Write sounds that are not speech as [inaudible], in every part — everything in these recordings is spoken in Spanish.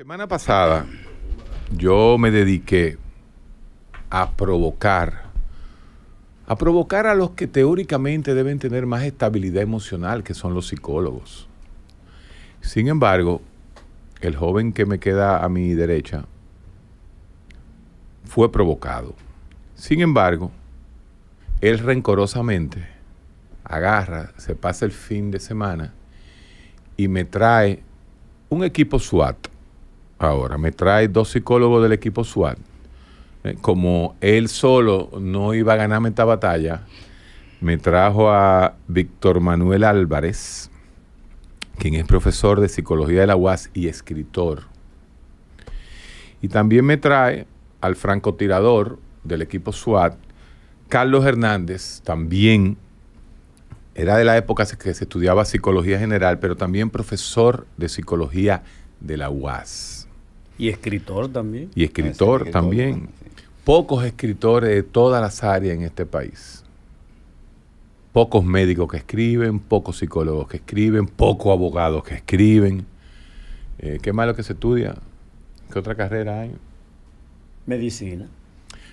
semana pasada yo me dediqué a provocar, a provocar a los que teóricamente deben tener más estabilidad emocional, que son los psicólogos. Sin embargo, el joven que me queda a mi derecha fue provocado. Sin embargo, él rencorosamente agarra, se pasa el fin de semana y me trae un equipo SWAT ahora. Me trae dos psicólogos del equipo SWAT. Eh, como él solo no iba a ganarme esta batalla, me trajo a Víctor Manuel Álvarez, quien es profesor de psicología de la UAS y escritor. Y también me trae al francotirador del equipo SWAT, Carlos Hernández, también era de la época que se estudiaba psicología general, pero también profesor de psicología de la UAS. Y escritor también. Y escritor, también. Pocos escritores de todas las áreas en este país. Pocos médicos que escriben, pocos psicólogos que escriben, pocos abogados que escriben. Eh, qué malo que se estudia. ¿Qué otra carrera hay? Medicina.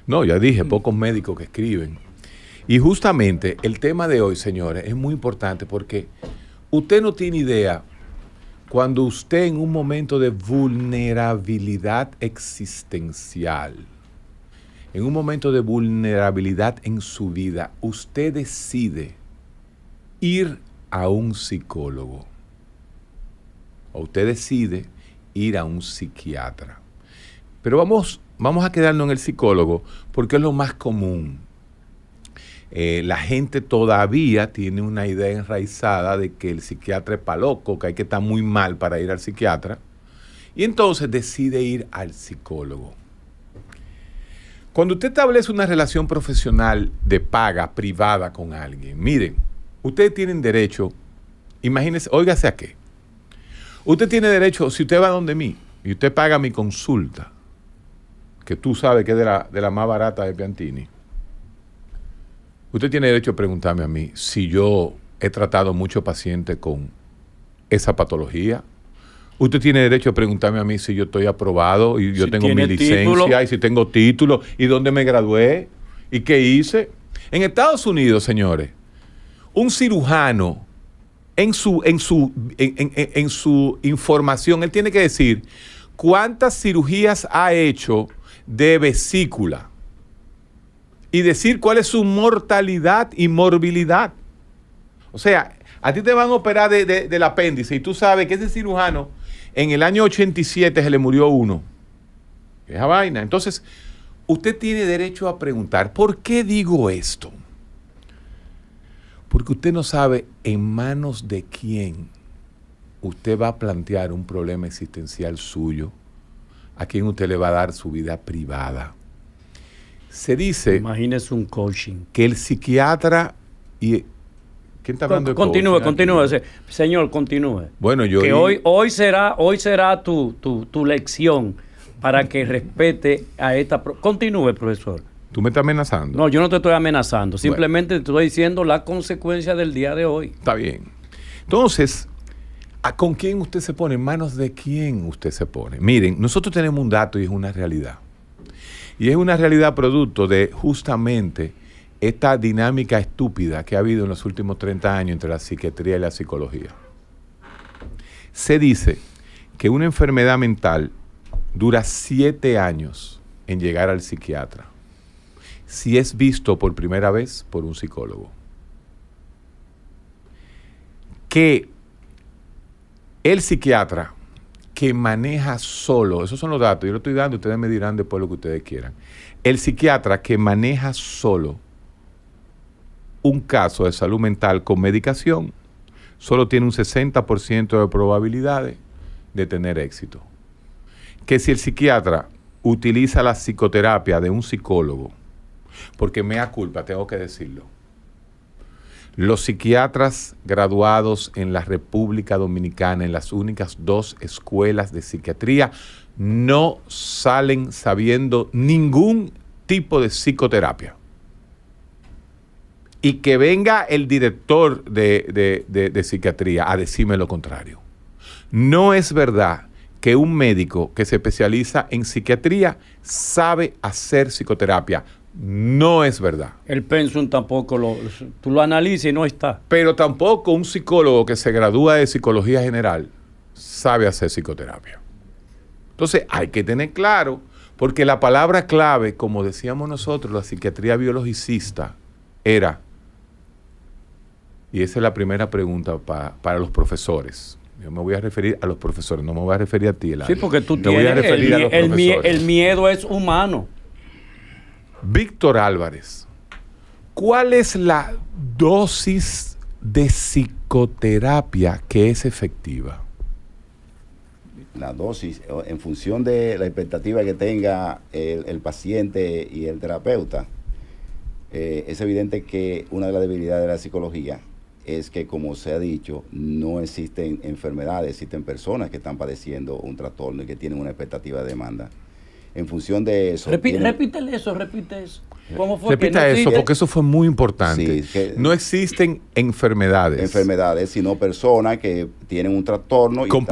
No, ya dije, mm. pocos médicos que escriben. Y justamente el tema de hoy, señores, es muy importante porque usted no tiene idea cuando usted en un momento de vulnerabilidad existencial, en un momento de vulnerabilidad en su vida, usted decide ir a un psicólogo o usted decide ir a un psiquiatra. Pero vamos, vamos a quedarnos en el psicólogo porque es lo más común. Eh, la gente todavía tiene una idea enraizada de que el psiquiatra es paloco, que hay que estar muy mal para ir al psiquiatra. Y entonces decide ir al psicólogo. Cuando usted establece una relación profesional de paga privada con alguien, miren, ustedes tienen derecho, imagínense, óigase a qué. Usted tiene derecho, si usted va donde mí y usted paga mi consulta, que tú sabes que es de la, de la más barata de Piantini, Usted tiene derecho a preguntarme a mí si yo he tratado muchos pacientes con esa patología. Usted tiene derecho a preguntarme a mí si yo estoy aprobado y yo tengo mi licencia y si tengo título y dónde me gradué y qué hice. En Estados Unidos, señores, un cirujano en su, en su, en su información, él tiene que decir cuántas cirugías ha hecho de vesícula y decir cuál es su mortalidad y morbilidad. O sea, a ti te van a operar del apéndice y tú sabes que ese cirujano en el año 87 se le murió uno. Esa vaina. Entonces, usted tiene derecho a preguntar, ¿por qué digo esto? Porque usted no sabe en manos de quién usted va a plantear un problema existencial suyo, a quién usted le va a dar su vida privada. Se dice. un coaching. Que el psiquiatra y. ¿Quién está hablando Continúe, continúe. Señor, continúe. Bueno, yo. Que hoy, hoy será, hoy será tu, lección para que respete a esta. Continúe, profesor. ¿Tú me estás amenazando? No, yo no te estoy amenazando. Simplemente te estoy diciendo la consecuencia del día de hoy. Está bien. Entonces, ¿a ¿con quién usted se pone? ¿En manos de quién usted se pone? Miren, nosotros tenemos un dato y es una realidad. Y es una realidad producto de justamente esta dinámica estúpida que ha habido en los últimos 30 años entre la psiquiatría y la psicología. Se dice que una enfermedad mental dura 7 años en llegar al psiquiatra, si es visto por primera vez por un psicólogo. Que el psiquiatra que maneja solo, esos son los datos, yo lo estoy dando, ustedes me dirán después lo que ustedes quieran. El psiquiatra que maneja solo un caso de salud mental con medicación solo tiene un 60% de probabilidades de tener éxito. Que si el psiquiatra utiliza la psicoterapia de un psicólogo, porque mea culpa, tengo que decirlo, los psiquiatras graduados en la República Dominicana, en las únicas dos escuelas de psiquiatría, no salen sabiendo ningún tipo de psicoterapia. Y que venga el director de, psiquiatría a decirme lo contrario. No es verdad que un médico que se especializa en psiquiatría sabe hacer psicoterapia no es verdad. El pensum tampoco lo. Tú lo analizas y no está. Pero tampoco un psicólogo que se gradúa de psicología general sabe hacer psicoterapia. Entonces hay que tener claro, porque la palabra clave, como decíamos nosotros, la psiquiatría biologicista, era, y esa es la primera pregunta para los profesores. Yo me voy a referir a los profesores, no me voy a referir a ti, Sí, porque tú te tienes, a el miedo es humano. Víctor Álvarez, ¿cuál es la dosis de psicoterapia que es efectiva? La dosis, en función de la expectativa que tenga el, paciente y el terapeuta, eh, es evidente que una de las debilidades de la psicología es que, como se ha dicho, no existen enfermedades, existen personas que están padeciendo un trastorno y que tienen una expectativa de demanda en función de eso. Repite, eso, repite eso. Repita eso, porque eso fue muy importante. no existen enfermedades. Enfermedades, sino personas que tienen un trastorno y con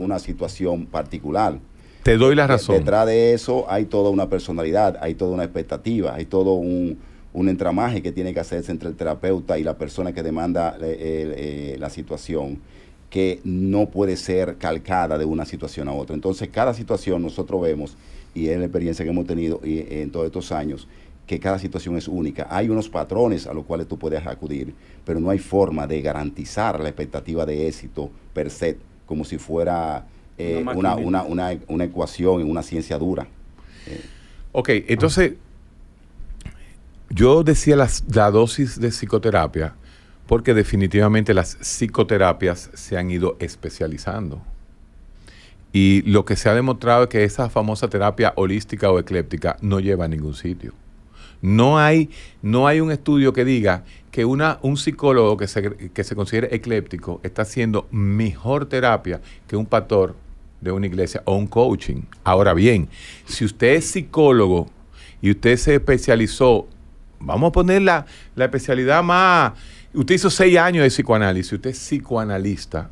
una situación particular. Te doy la razón. Detrás de eso hay toda una personalidad, hay toda una expectativa, hay todo un, entramaje que tiene que hacerse entre el terapeuta y la persona que demanda eh, eh, eh, la situación que no puede ser calcada de una situación a otra. Entonces, cada situación nosotros vemos, y es la experiencia que hemos tenido eh, en todos estos años, que cada situación es única. Hay unos patrones a los cuales tú puedes acudir, pero no hay forma de garantizar la expectativa de éxito per se, como si fuera eh, una, ecuación en una ciencia dura. Eh. Ok, entonces, yo decía la dosis de psicoterapia porque definitivamente las psicoterapias se han ido especializando. Y lo que se ha demostrado es que esa famosa terapia holística o ecléptica no lleva a ningún sitio. No hay, no hay un estudio que diga que una, un psicólogo que se, considere ecléptico está haciendo mejor terapia que un pastor de una iglesia o un coaching. Ahora bien, si usted es psicólogo y usted se especializó, vamos a poner la, la especialidad más Usted hizo seis años de psicoanálisis, usted es psicoanalista.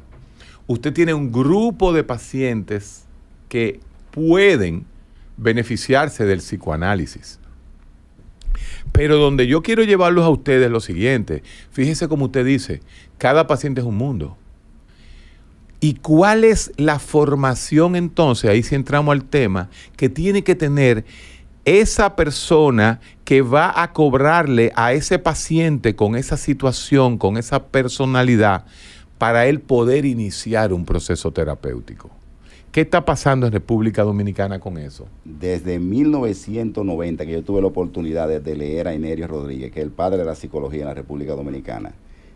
Usted tiene un grupo de pacientes que pueden beneficiarse del psicoanálisis. Pero donde yo quiero llevarlos a ustedes es lo siguiente. Fíjese como usted dice, cada paciente es un mundo. ¿Y cuál es la formación entonces? Ahí sí entramos al tema que tiene que tener esa persona que va a cobrarle a ese paciente con esa situación, con esa personalidad, para él poder iniciar un proceso terapéutico. ¿Qué está pasando en República Dominicana con eso? Desde 1990 que yo tuve la oportunidad de leer a Enerio Rodríguez, que es el padre de la psicología en la República Dominicana,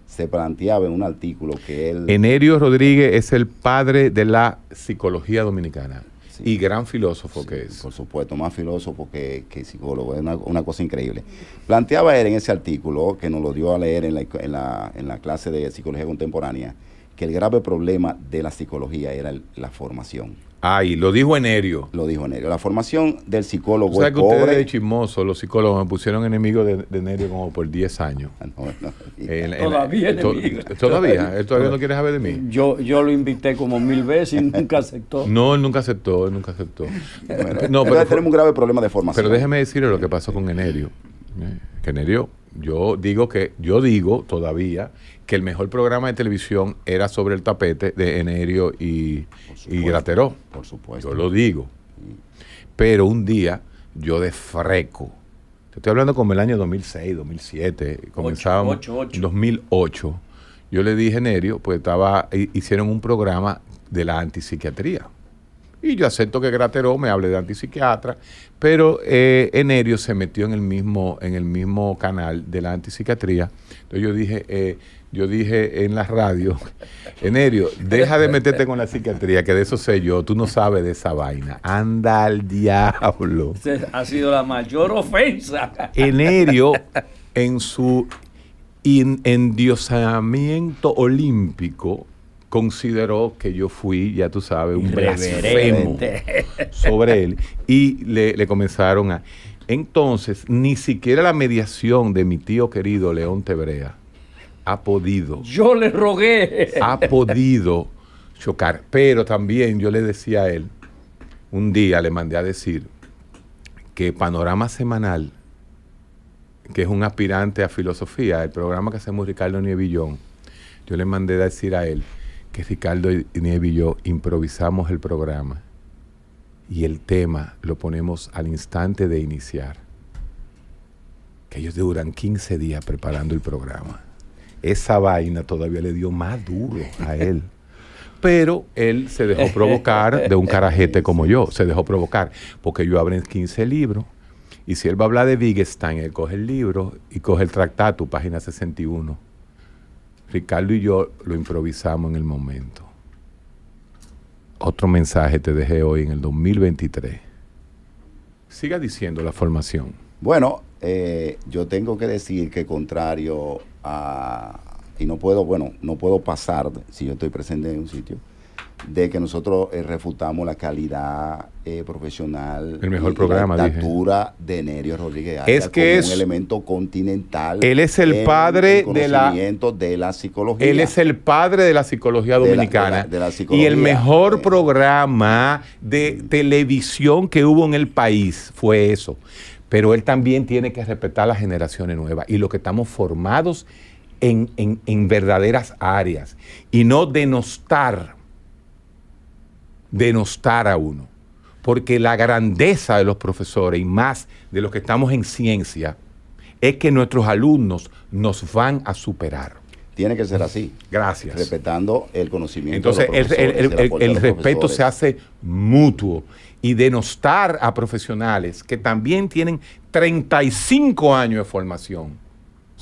se planteaba en un artículo que él... Enerio Rodríguez es el padre de la psicología dominicana. Y gran filósofo que es. Por supuesto, más filósofo que, psicólogo. Es una, cosa increíble. Planteaba él en ese artículo, que nos lo dio a leer en la, en la, clase de psicología contemporánea, que el grave problema de la psicología era la formación. Ay, lo dijo Enerio. Lo dijo Enerio. La formación del psicólogo es que ustedes de chismoso, los psicólogos me pusieron enemigo de, Enerio como por 10 años. Ah, todavía todavía, él ¿eh? todavía no quiere saber de mí. Yo, yo lo invité como mil veces y [laughs] nunca aceptó. No, él nunca aceptó, él nunca aceptó. no, pero, tenemos un grave problema de formación. Pero déjeme decirle lo que pasó con Enerio. ¿eh? Que Enerio, yo digo que, yo digo todavía que el mejor programa de televisión era sobre el tapete de Enerio y, Grateró. Por supuesto. Yo lo digo. Pero un día yo de freco, te estoy hablando como el año 2006, 2007, comenzamos 2008, yo le dije a Enerio, pues estaba, hicieron un programa de la antipsiquiatría. Y yo acepto que Grateró me hable de antipsiquiatra, pero eh, Enerio se metió en el, mismo, en el mismo canal de la antipsiquiatría. Entonces yo dije, eh, yo dije en la radio, [laughs] Enerio, deja de meterte con la psiquiatría, que de eso sé yo, tú no sabes de esa vaina. Anda al diablo. [laughs] Ha sido la mayor ofensa. Enerio, [laughs] en su endiosamiento olímpico, consideró que yo fui, ya tú sabes, un blasfemo sobre él y le, le comenzaron a... Entonces, ni siquiera la mediación de mi tío querido León Tebrea ha podido. Yo le rogué. Ha podido chocar. Pero también yo le decía a él, un día le mandé a decir que Panorama Semanal, que es un aspirante a filosofía, el programa que hacemos Ricardo Nievillón, yo le mandé a decir a él que Ricardo Nieve y yo improvisamos el programa y el tema lo ponemos al instante de iniciar. Que ellos duran 15 días preparando el programa. Esa vaina todavía le dio más duro a él. Pero él se dejó provocar de un carajete como yo. Se dejó provocar. Porque yo abro 15 libros. Y si él va a hablar de Wittgenstein, él coge el libro y coge el tractato, página 61 Ricardo y yo lo improvisamos en el momento. Otro mensaje te dejé hoy en el 2023. Siga diciendo la formación. Bueno, eh, yo tengo que decir que contrario a... Y no puedo, bueno, no puedo pasar, si yo estoy presente en un sitio, de que nosotros eh, refutamos la calidad eh, profesional. El mejor La estatura de Nerio Rodríguez. es que es. Un elemento continental. Él es el padre de, la, de la psicología. Él es el padre de la psicología dominicana. y el mejor eh. programa de televisión que hubo en el país fue eso. Pero él también tiene que respetar las generaciones nuevas y lo que estamos formados en verdaderas áreas y no denostar denostar a uno, porque la grandeza de los profesores y más de los que estamos en ciencia es que nuestros alumnos nos van a superar. Tiene que ser así. Gracias. Respetando el conocimiento. Entonces, el, respeto se hace mutuo y denostar a profesionales que también tienen 35 años de formación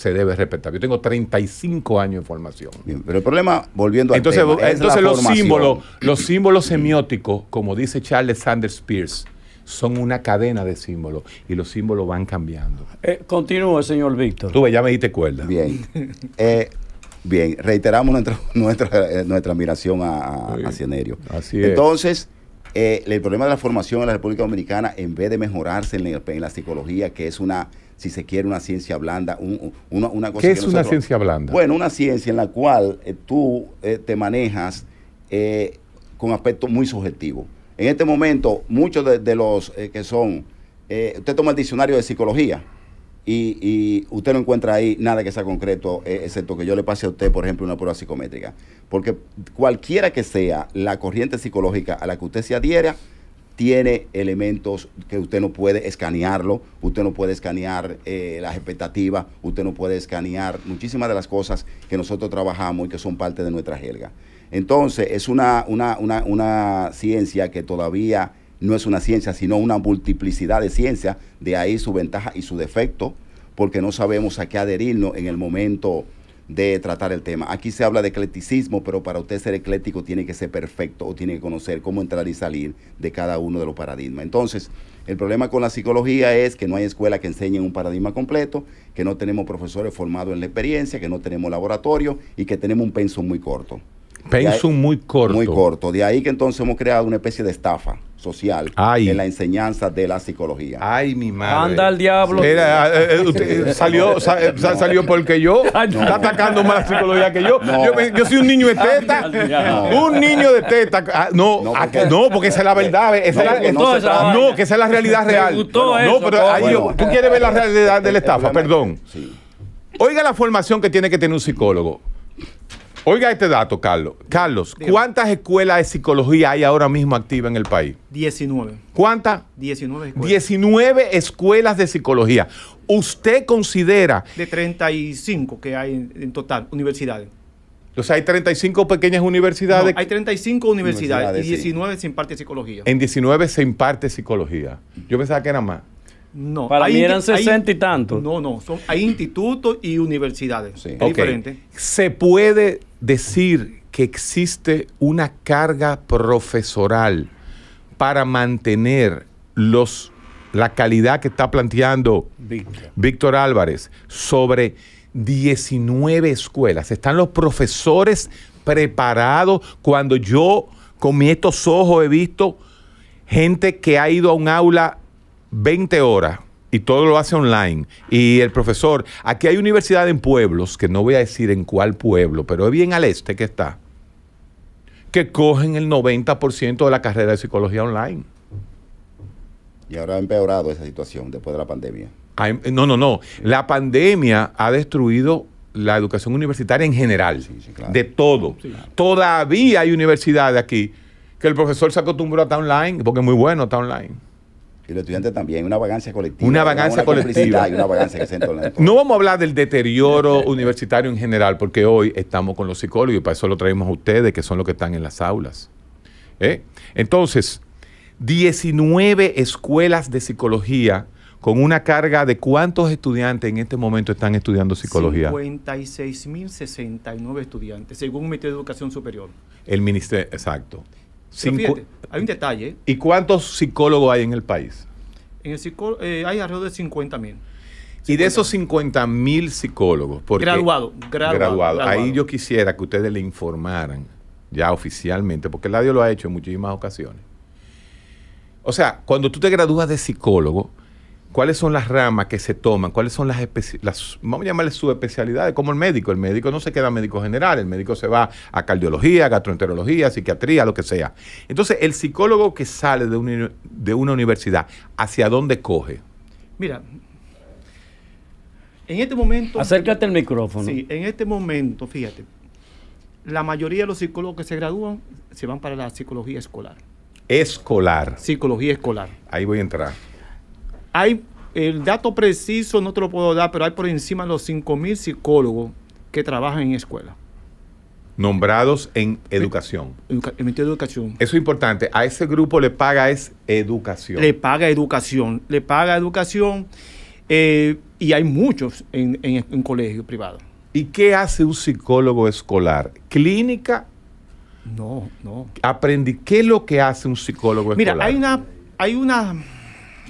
se debe respetar. Yo tengo 35 años de formación. pero el problema, volviendo a Entonces, entonces los símbolos, los símbolos semióticos, como dice Charles Sanders Peirce, son una cadena de símbolos y los símbolos van cambiando. Eh, señor Víctor. Tuve, ya me diste cuerda. Bien. [laughs] Eh, bien, reiteramos nuestra, eh, nuestra, admiración a, Así es. Entonces, eh, el problema de la formación en la República Dominicana, en vez de mejorarse en la psicología, que es una si se quiere, una ciencia blanda. una, cosa ¿Qué es una ciencia blanda? Bueno, una ciencia en la cual eh, tú eh, te manejas eh, con aspectos muy subjetivos. En este momento, muchos de, los que son, usted toma el diccionario de psicología. Y, usted no encuentra ahí nada que sea concreto, excepto que yo le pase a usted, por ejemplo, una prueba psicométrica. Porque cualquiera que sea la corriente psicológica a la que usted se adhiera, tiene elementos que usted no puede escanearlo, usted no puede escanear eh, las expectativas, usted no puede escanear muchísimas de las cosas que nosotros trabajamos y que son parte de nuestra jerga. Entonces, es una, una, una ciencia que todavía no es una ciencia, sino una multiplicidad de ciencias, de ahí su ventaja y su defecto, porque no sabemos a qué adherirnos en el momento de tratar el tema. Aquí se habla de eclecticismo, pero para usted ser ecléctico tiene que ser perfecto o tiene que conocer cómo entrar y salir de cada uno de los paradigmas. Entonces, el problema con la psicología es que no hay escuela que enseñe un paradigma completo, que no tenemos profesores formados en la experiencia, que no tenemos laboratorio y que tenemos un penso muy corto. Pensum muy corto. Muy corto. De ahí que entonces hemos creado una especie de estafa social en la enseñanza de la psicología. Ay, mi madre. Anda al diablo. salió, por el salió porque yo. [laughs] Está atacando más la psicología que yo. Yo, soy un niño de teta. Un niño de teta. Ah, no, ah, porque, no, porque, esa es la verdad. no, que esa es la realidad real. no, pero ahí yo, tú quieres ver la realidad de la estafa, perdón. Oiga la formación que tiene que tener un psicólogo. Oiga este dato, Carlos. Carlos, ¿cuántas escuelas de psicología hay ahora mismo activas en el país? 19. ¿Cuántas? 19 escuelas. 19 escuelas de psicología. ¿Usted considera... De 35 que hay en, total, universidades. O sea, hay 35 pequeñas universidades. hay 35 universidades, y 19 se imparte psicología. En 19 se imparte psicología. Yo pensaba que eran más. No, para mí eran 60 y tanto. No, no, son, hay institutos y universidades. Sí. diferente. Se puede decir que existe una carga profesoral para mantener los, la calidad que está planteando Víctor. Álvarez sobre 19 escuelas. Están los profesores preparados. Cuando yo con mis estos ojos he visto gente que ha ido a un aula 20 horas y todo lo hace online. Y el profesor, aquí hay universidad en pueblos, que no voy a decir en cuál pueblo, pero es bien al este que está, que cogen el 90% de la carrera de psicología online. Y ahora ha empeorado esa situación después de la pandemia. Em, no, no, no. La pandemia ha destruido la educación universitaria en general, de todo. Todavía hay universidades aquí que el profesor se acostumbró a estar online, porque es muy bueno estar online y los estudiantes también. Una vacancia colectiva. Una vagancia colectiva. [laughs] no vamos a hablar del deterioro universitario en general, porque hoy estamos con los psicólogos y para eso lo traemos a ustedes, que son los que están en las aulas. ¿Eh? Entonces, 19 escuelas de psicología con una carga de cuántos estudiantes en este momento están estudiando psicología. 56.069 estudiantes, según el Ministerio de Educación Superior. El Ministerio, exacto hay un detalle. ¿Y cuántos psicólogos hay en el país? En eh, hay alrededor de 50 mil. Y de esos 50 mil psicólogos, graduado, graduado, ahí yo quisiera que ustedes le informaran ya oficialmente, porque el radio lo ha hecho en muchísimas ocasiones. O sea, cuando tú te gradúas de psicólogo, cuáles son las ramas que se toman, cuáles son las, las vamos a llamarle subespecialidades, como el médico. El médico no se queda médico general, el médico se va a cardiología, gastroenterología, psiquiatría, lo que sea. Entonces, el psicólogo que sale de, de una universidad, ¿hacia dónde coge? Mira, en este momento... Acércate al micrófono. Sí, en este momento, fíjate, la mayoría de los psicólogos que se gradúan se van para la psicología escolar. Escolar. Psicología escolar. Ahí voy a entrar. Hay el dato preciso no te lo puedo dar, pero hay por encima de los 5.000 psicólogos que trabajan en escuela. Nombrados en educación. educación. Eso es importante. A ese grupo le paga es educación. Le paga educación. Le paga educación. Eh, y hay muchos en, en, en colegios privados. ¿Y qué hace un psicólogo escolar? ¿Clínica? No, no. Aprendí. ¿Qué es lo que hace un psicólogo escolar? Mira, hay una, hay una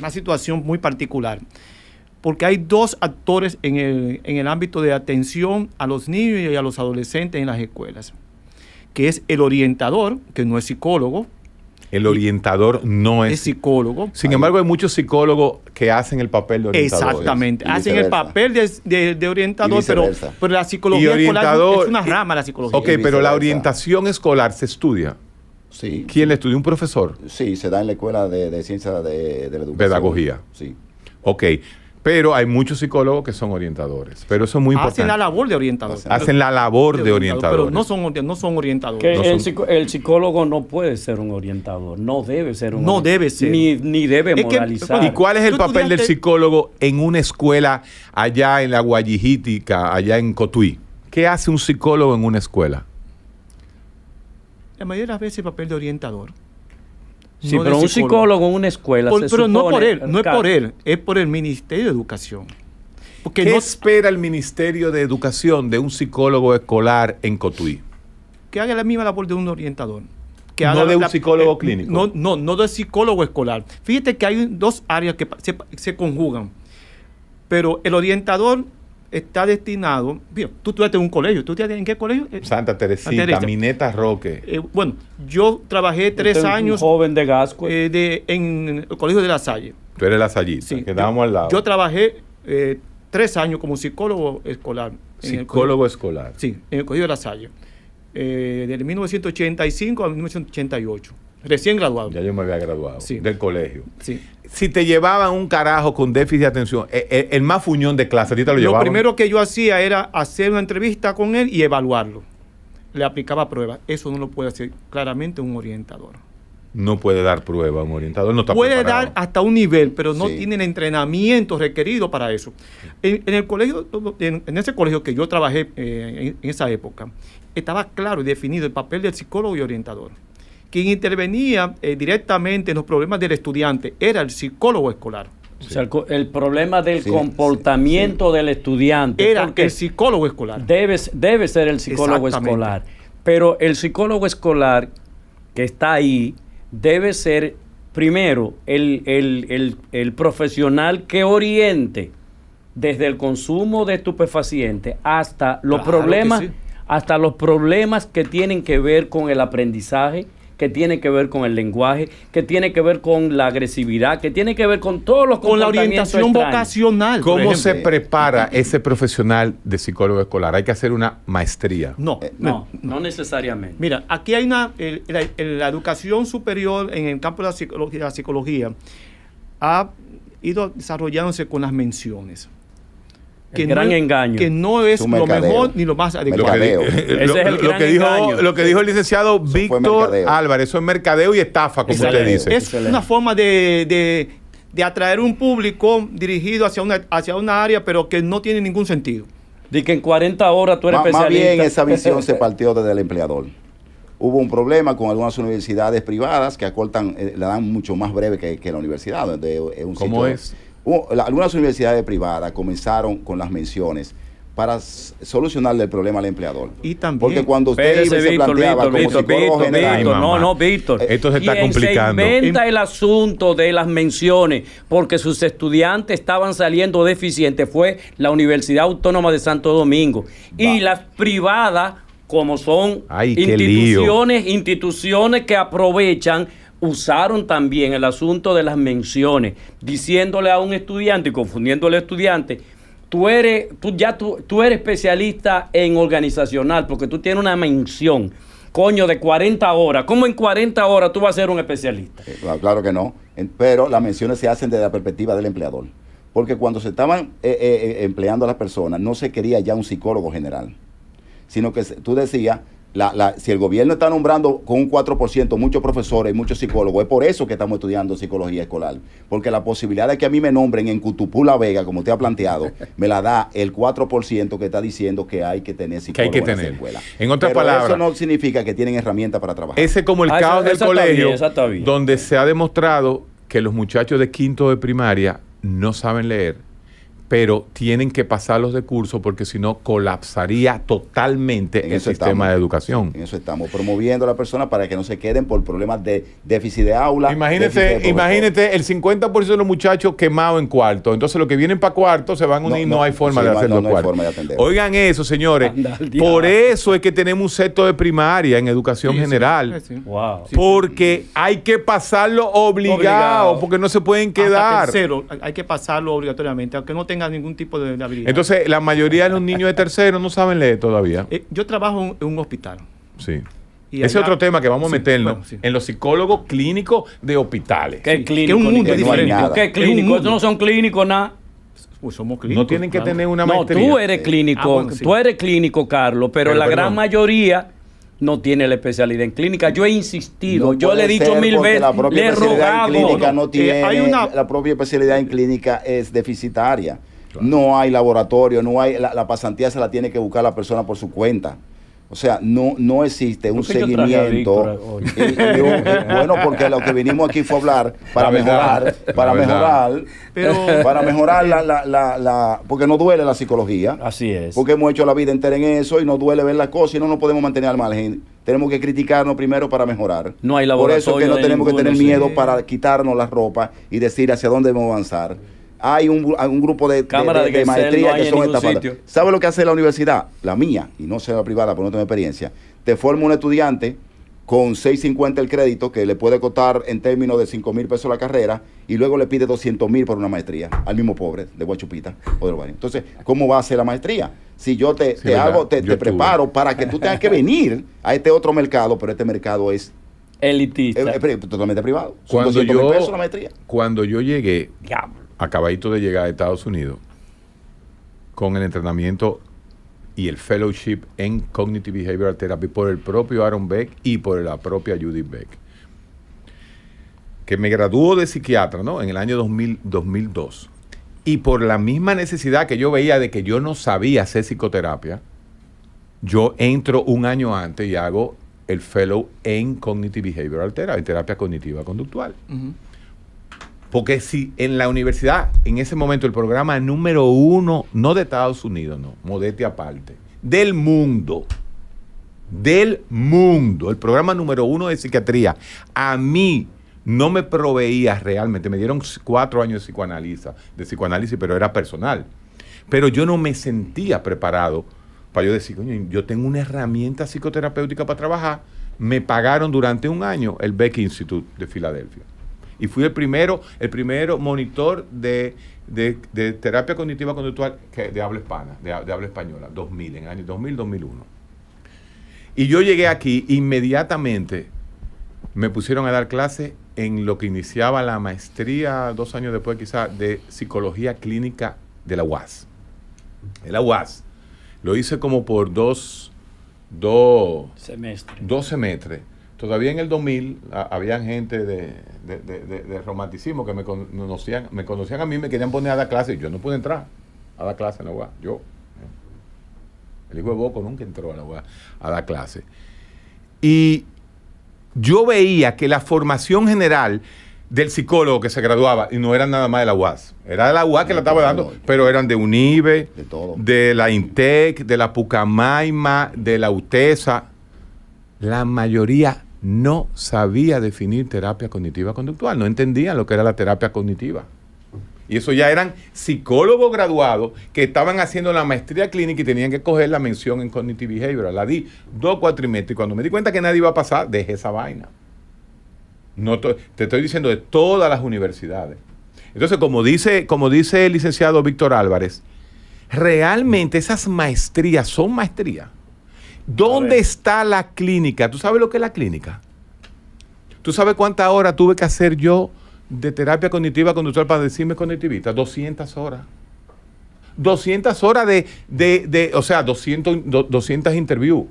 una situación muy particular, porque hay dos actores en el, ámbito de atención a los niños y a los adolescentes en las escuelas, que es el orientador, que no es psicólogo, el orientador no es, psicólogo. Sin embargo, hay muchos psicólogos que hacen el papel de orientador. Exactamente, hacen el papel de, de, orientador, pero, pero, la psicología escolar es una rama la psicología. Ok, pero la orientación escolar se estudia. Sí. ¿Quién le estudió? ¿Un profesor? Sí, se da en la Escuela de, ciencia Ciencias de, la Educación. Pedagogía. Sí. Ok. Pero hay muchos psicólogos que son orientadores. Pero eso es muy importante. Hacen la labor de orientadores. Hacen la labor de orientadores. Pero no son, no son orientadores. el, psicólogo no puede ser un orientador. No debe ser un No debe ser. Ni, ni debe moralizar. ¿Y cuál es el papel del psicólogo en una escuela allá en la Guayijítica, allá en Cotuí? ¿Qué hace un psicólogo en una escuela? la mayoría de las veces el papel de orientador. Sí, pero un psicólogo en una escuela. pero no por él, no es por él, es por el Ministerio de Educación. ¿Qué espera el Ministerio de Educación de un psicólogo escolar en Cotuí? Que haga la misma labor de un orientador. no de un psicólogo eh, clínico. No, no, no de psicólogo escolar. Fíjate que hay dos áreas que se conjugan. Pero el orientador está destinado. Bien, tú estudiaste en un colegio. ¿Tú en qué colegio? Eh, Santa Teresita, Mineta Roque. Eh, bueno, yo trabajé tres años. joven de Gasco. Eh, en el colegio de La Salle. Tú eres La Sallita, sí, quedábamos al lado. Yo trabajé tres años como psicólogo escolar. Psicólogo escolar. Sí, en el colegio de La Salle. del 1985 al 1988. Recién graduado. Ya yo me había graduado del colegio. Si te llevaban un carajo con déficit de atención, eh, eh, el, más fuñón de clase, ¿a lo llevaban? Lo primero que yo hacía era hacer una entrevista con él y evaluarlo. Le aplicaba pruebas. Eso no lo puede hacer claramente un orientador. No puede dar prueba un orientador. No puede dar hasta un nivel, pero no tiene el entrenamiento requerido para eso. En, el colegio, en, ese colegio que yo trabajé eh, en esa época, estaba claro y definido el papel del psicólogo y orientador quien intervenía eh, directamente en los problemas del estudiante era el psicólogo escolar. O sea, el, problema del comportamiento del estudiante. Era el psicólogo escolar. Debe, debe ser el psicólogo escolar. Pero el psicólogo escolar que está ahí debe ser, primero, el, profesional que oriente desde el consumo de estupefacientes hasta los problemas hasta los problemas que tienen que ver con el aprendizaje, que tiene que ver con el lenguaje, que tiene que ver con la agresividad, que tiene que ver con todos los Con la orientación vocacional. ¿Cómo se prepara ese profesional de psicólogo escolar? ¿Hay que hacer una maestría? No, eh, no, no, necesariamente. Mira, aquí hay una, la, educación superior en el campo de la psicología ha ido desarrollándose con las menciones que, no, engaño. que no es lo mejor ni lo más adecuado. Mercadeo. Lo que, dijo, el licenciado Víctor Álvarez, eso es mercadeo y estafa, como usted dice. Es una forma de, atraer un público dirigido hacia una, hacia una área, pero que no tiene ningún sentido. De que en 40 horas tú eres especialista. Más bien esa visión se [laughs] partió desde el empleador. Hubo un problema con algunas universidades privadas que acortan, eh, la dan mucho más breve que, que la universidad. es un ¿Cómo es? algunas universidades privadas comenzaron con las menciones para solucionarle el problema al empleador. Y también. Porque cuando usted se planteaba Víctor, como psicólogo no, no, Víctor. Eh, esto se está y complicando. Se inventa em- el asunto de las menciones porque sus estudiantes estaban saliendo deficientes. Fue la Universidad Autónoma de Santo Domingo y las privadas como son instituciones, instituciones que aprovechan usaron también el asunto de las menciones, diciéndole a un estudiante y confundiendo al estudiante, tú eres, tú ya tú, tú eres especialista en organizacional porque tú tienes una mención. Coño, de 40 horas. ¿Cómo en 40 horas tú vas a ser un especialista? Eh, ah, claro que no. Pero las menciones se hacen desde la perspectiva del empleador. Porque cuando se estaban eh, eh, empleando a las personas, no se quería ya un psicólogo general, sino que tú decías, la, la, si el gobierno está nombrando con un 4% muchos profesores y muchos psicólogos, es por eso que estamos estudiando psicología escolar. Porque la posibilidad de que a mí me nombren en Cutupula Vega, como te ha planteado, me la da el 4% que está diciendo que hay que tener psicólogos que hay en escuela. En otras palabras, eso no significa que tienen herramientas para trabajar. Ese como el ah, caos del colegio, donde se ha demostrado que los muchachos de quinto de primaria no saben leer pero tienen que pasarlos de curso porque si no colapsaría totalmente el sistema de educación. En eso estamos promoviendo a las personas para que no se queden por problemas de déficit de aula. Imagínese, el 50% de los muchachos quemados en cuarto. Entonces los que vienen para cuarto se van a unir, no, hay forma de hacerlo cuarto. Oigan eso, señores. por eso es que tenemos un sexto de primaria en educación general. Porque hay que pasarlo obligado, porque no se pueden quedar. tercero, hay que pasarlo obligatoriamente, aunque no tengan ningún tipo de, habilidad. Entonces, la mayoría de los niños de tercero no saben leer todavía. Eh, yo trabajo en, un hospital. Sí. Ese es otro tema que vamos a meternos en los psicólogos clínicos de hospitales. Que es un mundo diferente. clínico? no son clínicos nada. Pues somos clínicos. No tienen que tener una maestría. tú eres clínico, ah, tú eres clínico, Carlos, pero, la gran mayoría no tiene la especialidad en clínica. Yo he insistido, yo le he dicho mil veces, he rogado. no, eh, tiene, La propia especialidad en clínica es deficitaria. No hay laboratorio, no hay la, pasantía se la tiene que buscar la persona por su cuenta. O sea, no, no existe un seguimiento. [laughs] Eh, eh, eh, bueno, porque lo que vinimos aquí fue hablar para mejorar, [laughs] para mejorar, Pero... para mejorar la, la, la, porque no duele la psicología. Así es. Porque hemos hecho la vida entera en eso y nos duele ver las cosas y no nos podemos mantener al margen. Tenemos que criticarnos primero para mejorar. No hay laboratorio. Por eso que no tenemos que tener miedo para quitarnos la ropa y decir hacia dónde a avanzar hay un, grupo de, maestría que son esta parte. ¿Sabe lo que hace la universidad? La mía, y no sea la privada, por no tengo experiencia. Te forma un estudiante con 6.50 el crédito, que le puede costar en términos de 5 mil pesos la carrera, y luego le pide 200 mil por una maestría al mismo pobre de Guachupita o de barrio. Entonces, ¿cómo va a ser la maestría? Si yo te, hago, te, preparo para que tú tengas que venir a este otro mercado, pero este mercado es elitista. Es, eh, eh, totalmente privado. Son cuando 200 pesos la maestría. Cuando yo llegué, Diablo acabadito de llegar a Estados Unidos con el entrenamiento y el fellowship en Cognitive Behavioral Therapy por el propio Aaron Beck y por la propia Judith Beck. Que me graduó de psiquiatra, ¿no? En el año 2002. Y por la misma necesidad que yo veía de que yo no sabía hacer psicoterapia, yo entro un año antes y hago el fellow en Cognitive Behavioral Therapy, en terapia cognitiva conductual. Porque si en la universidad, en ese momento, el programa número uno, no de Estados Unidos, no, modete aparte, del mundo, del mundo, el programa número uno de psiquiatría, a mí no me proveía realmente, me dieron cuatro años de psicoanálisis, de psicoanálisis, pero era personal. Pero yo no me sentía preparado para yo decir, coño, yo tengo una herramienta psicoterapéutica para trabajar. Me pagaron durante un año el Beck Institute de Filadelfia. Y fui el primero, el primero monitor de, terapia cognitiva conductual que, de habla hispana, de, habla española, 2000, en el año 2000-2001. Y yo llegué aquí, inmediatamente me pusieron a dar clases en lo que iniciaba la maestría, dos años después quizás, de psicología clínica de la UAS. De la UAS. Lo hice como por dos, dos, dos semestres. Todavía en el 2000 había habían gente de, romanticismo que me conocían, me conocían a mí, me querían poner a dar clases. Yo no pude entrar a dar clase en la UAS. yo. El hijo de Boco nunca entró a la UAS a dar clase. Y yo veía que la formación general del psicólogo que se graduaba, y no era nada más de la UAS, era de la UAS que la estaba dando, pero eran de UNIBE, de, de la INTEC, de la Pucamaima, de la UTESA, la mayoría no sabía definir terapia cognitiva conductual, no entendía lo que era la terapia cognitiva. Y eso ya eran psicólogos graduados que estaban haciendo la maestría clínica y tenían que coger la mención en Cognitive Behavior. La di dos cuatrimestres y cuando me di cuenta que nadie iba a pasar, dejé esa vaina. No te estoy diciendo de todas las universidades. Entonces, como dice, como dice el licenciado Víctor Álvarez, realmente esas maestrías son maestrías. ¿Dónde está la clínica? ¿Tú sabes lo que es la clínica? ¿Tú sabes cuántas horas tuve que hacer yo de terapia cognitiva conductual para decirme cognitivista? 200 horas. 200 horas de, de o sea, 200, 200 interviews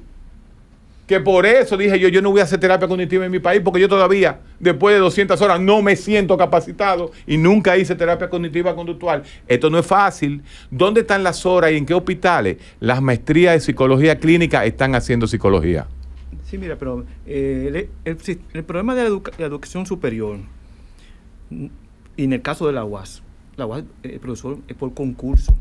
que por eso dije yo, yo no voy a hacer terapia cognitiva en mi país, porque yo todavía, después de 200 horas, no me siento capacitado y nunca hice terapia cognitiva conductual. Esto no es fácil. ¿Dónde están las horas y en qué hospitales? Las maestrías de psicología clínica están haciendo psicología. Sí, mira, pero eh, el, problema de la, educación superior, y en el caso de la UAS, la UAS, el eh, profesor es por concurso.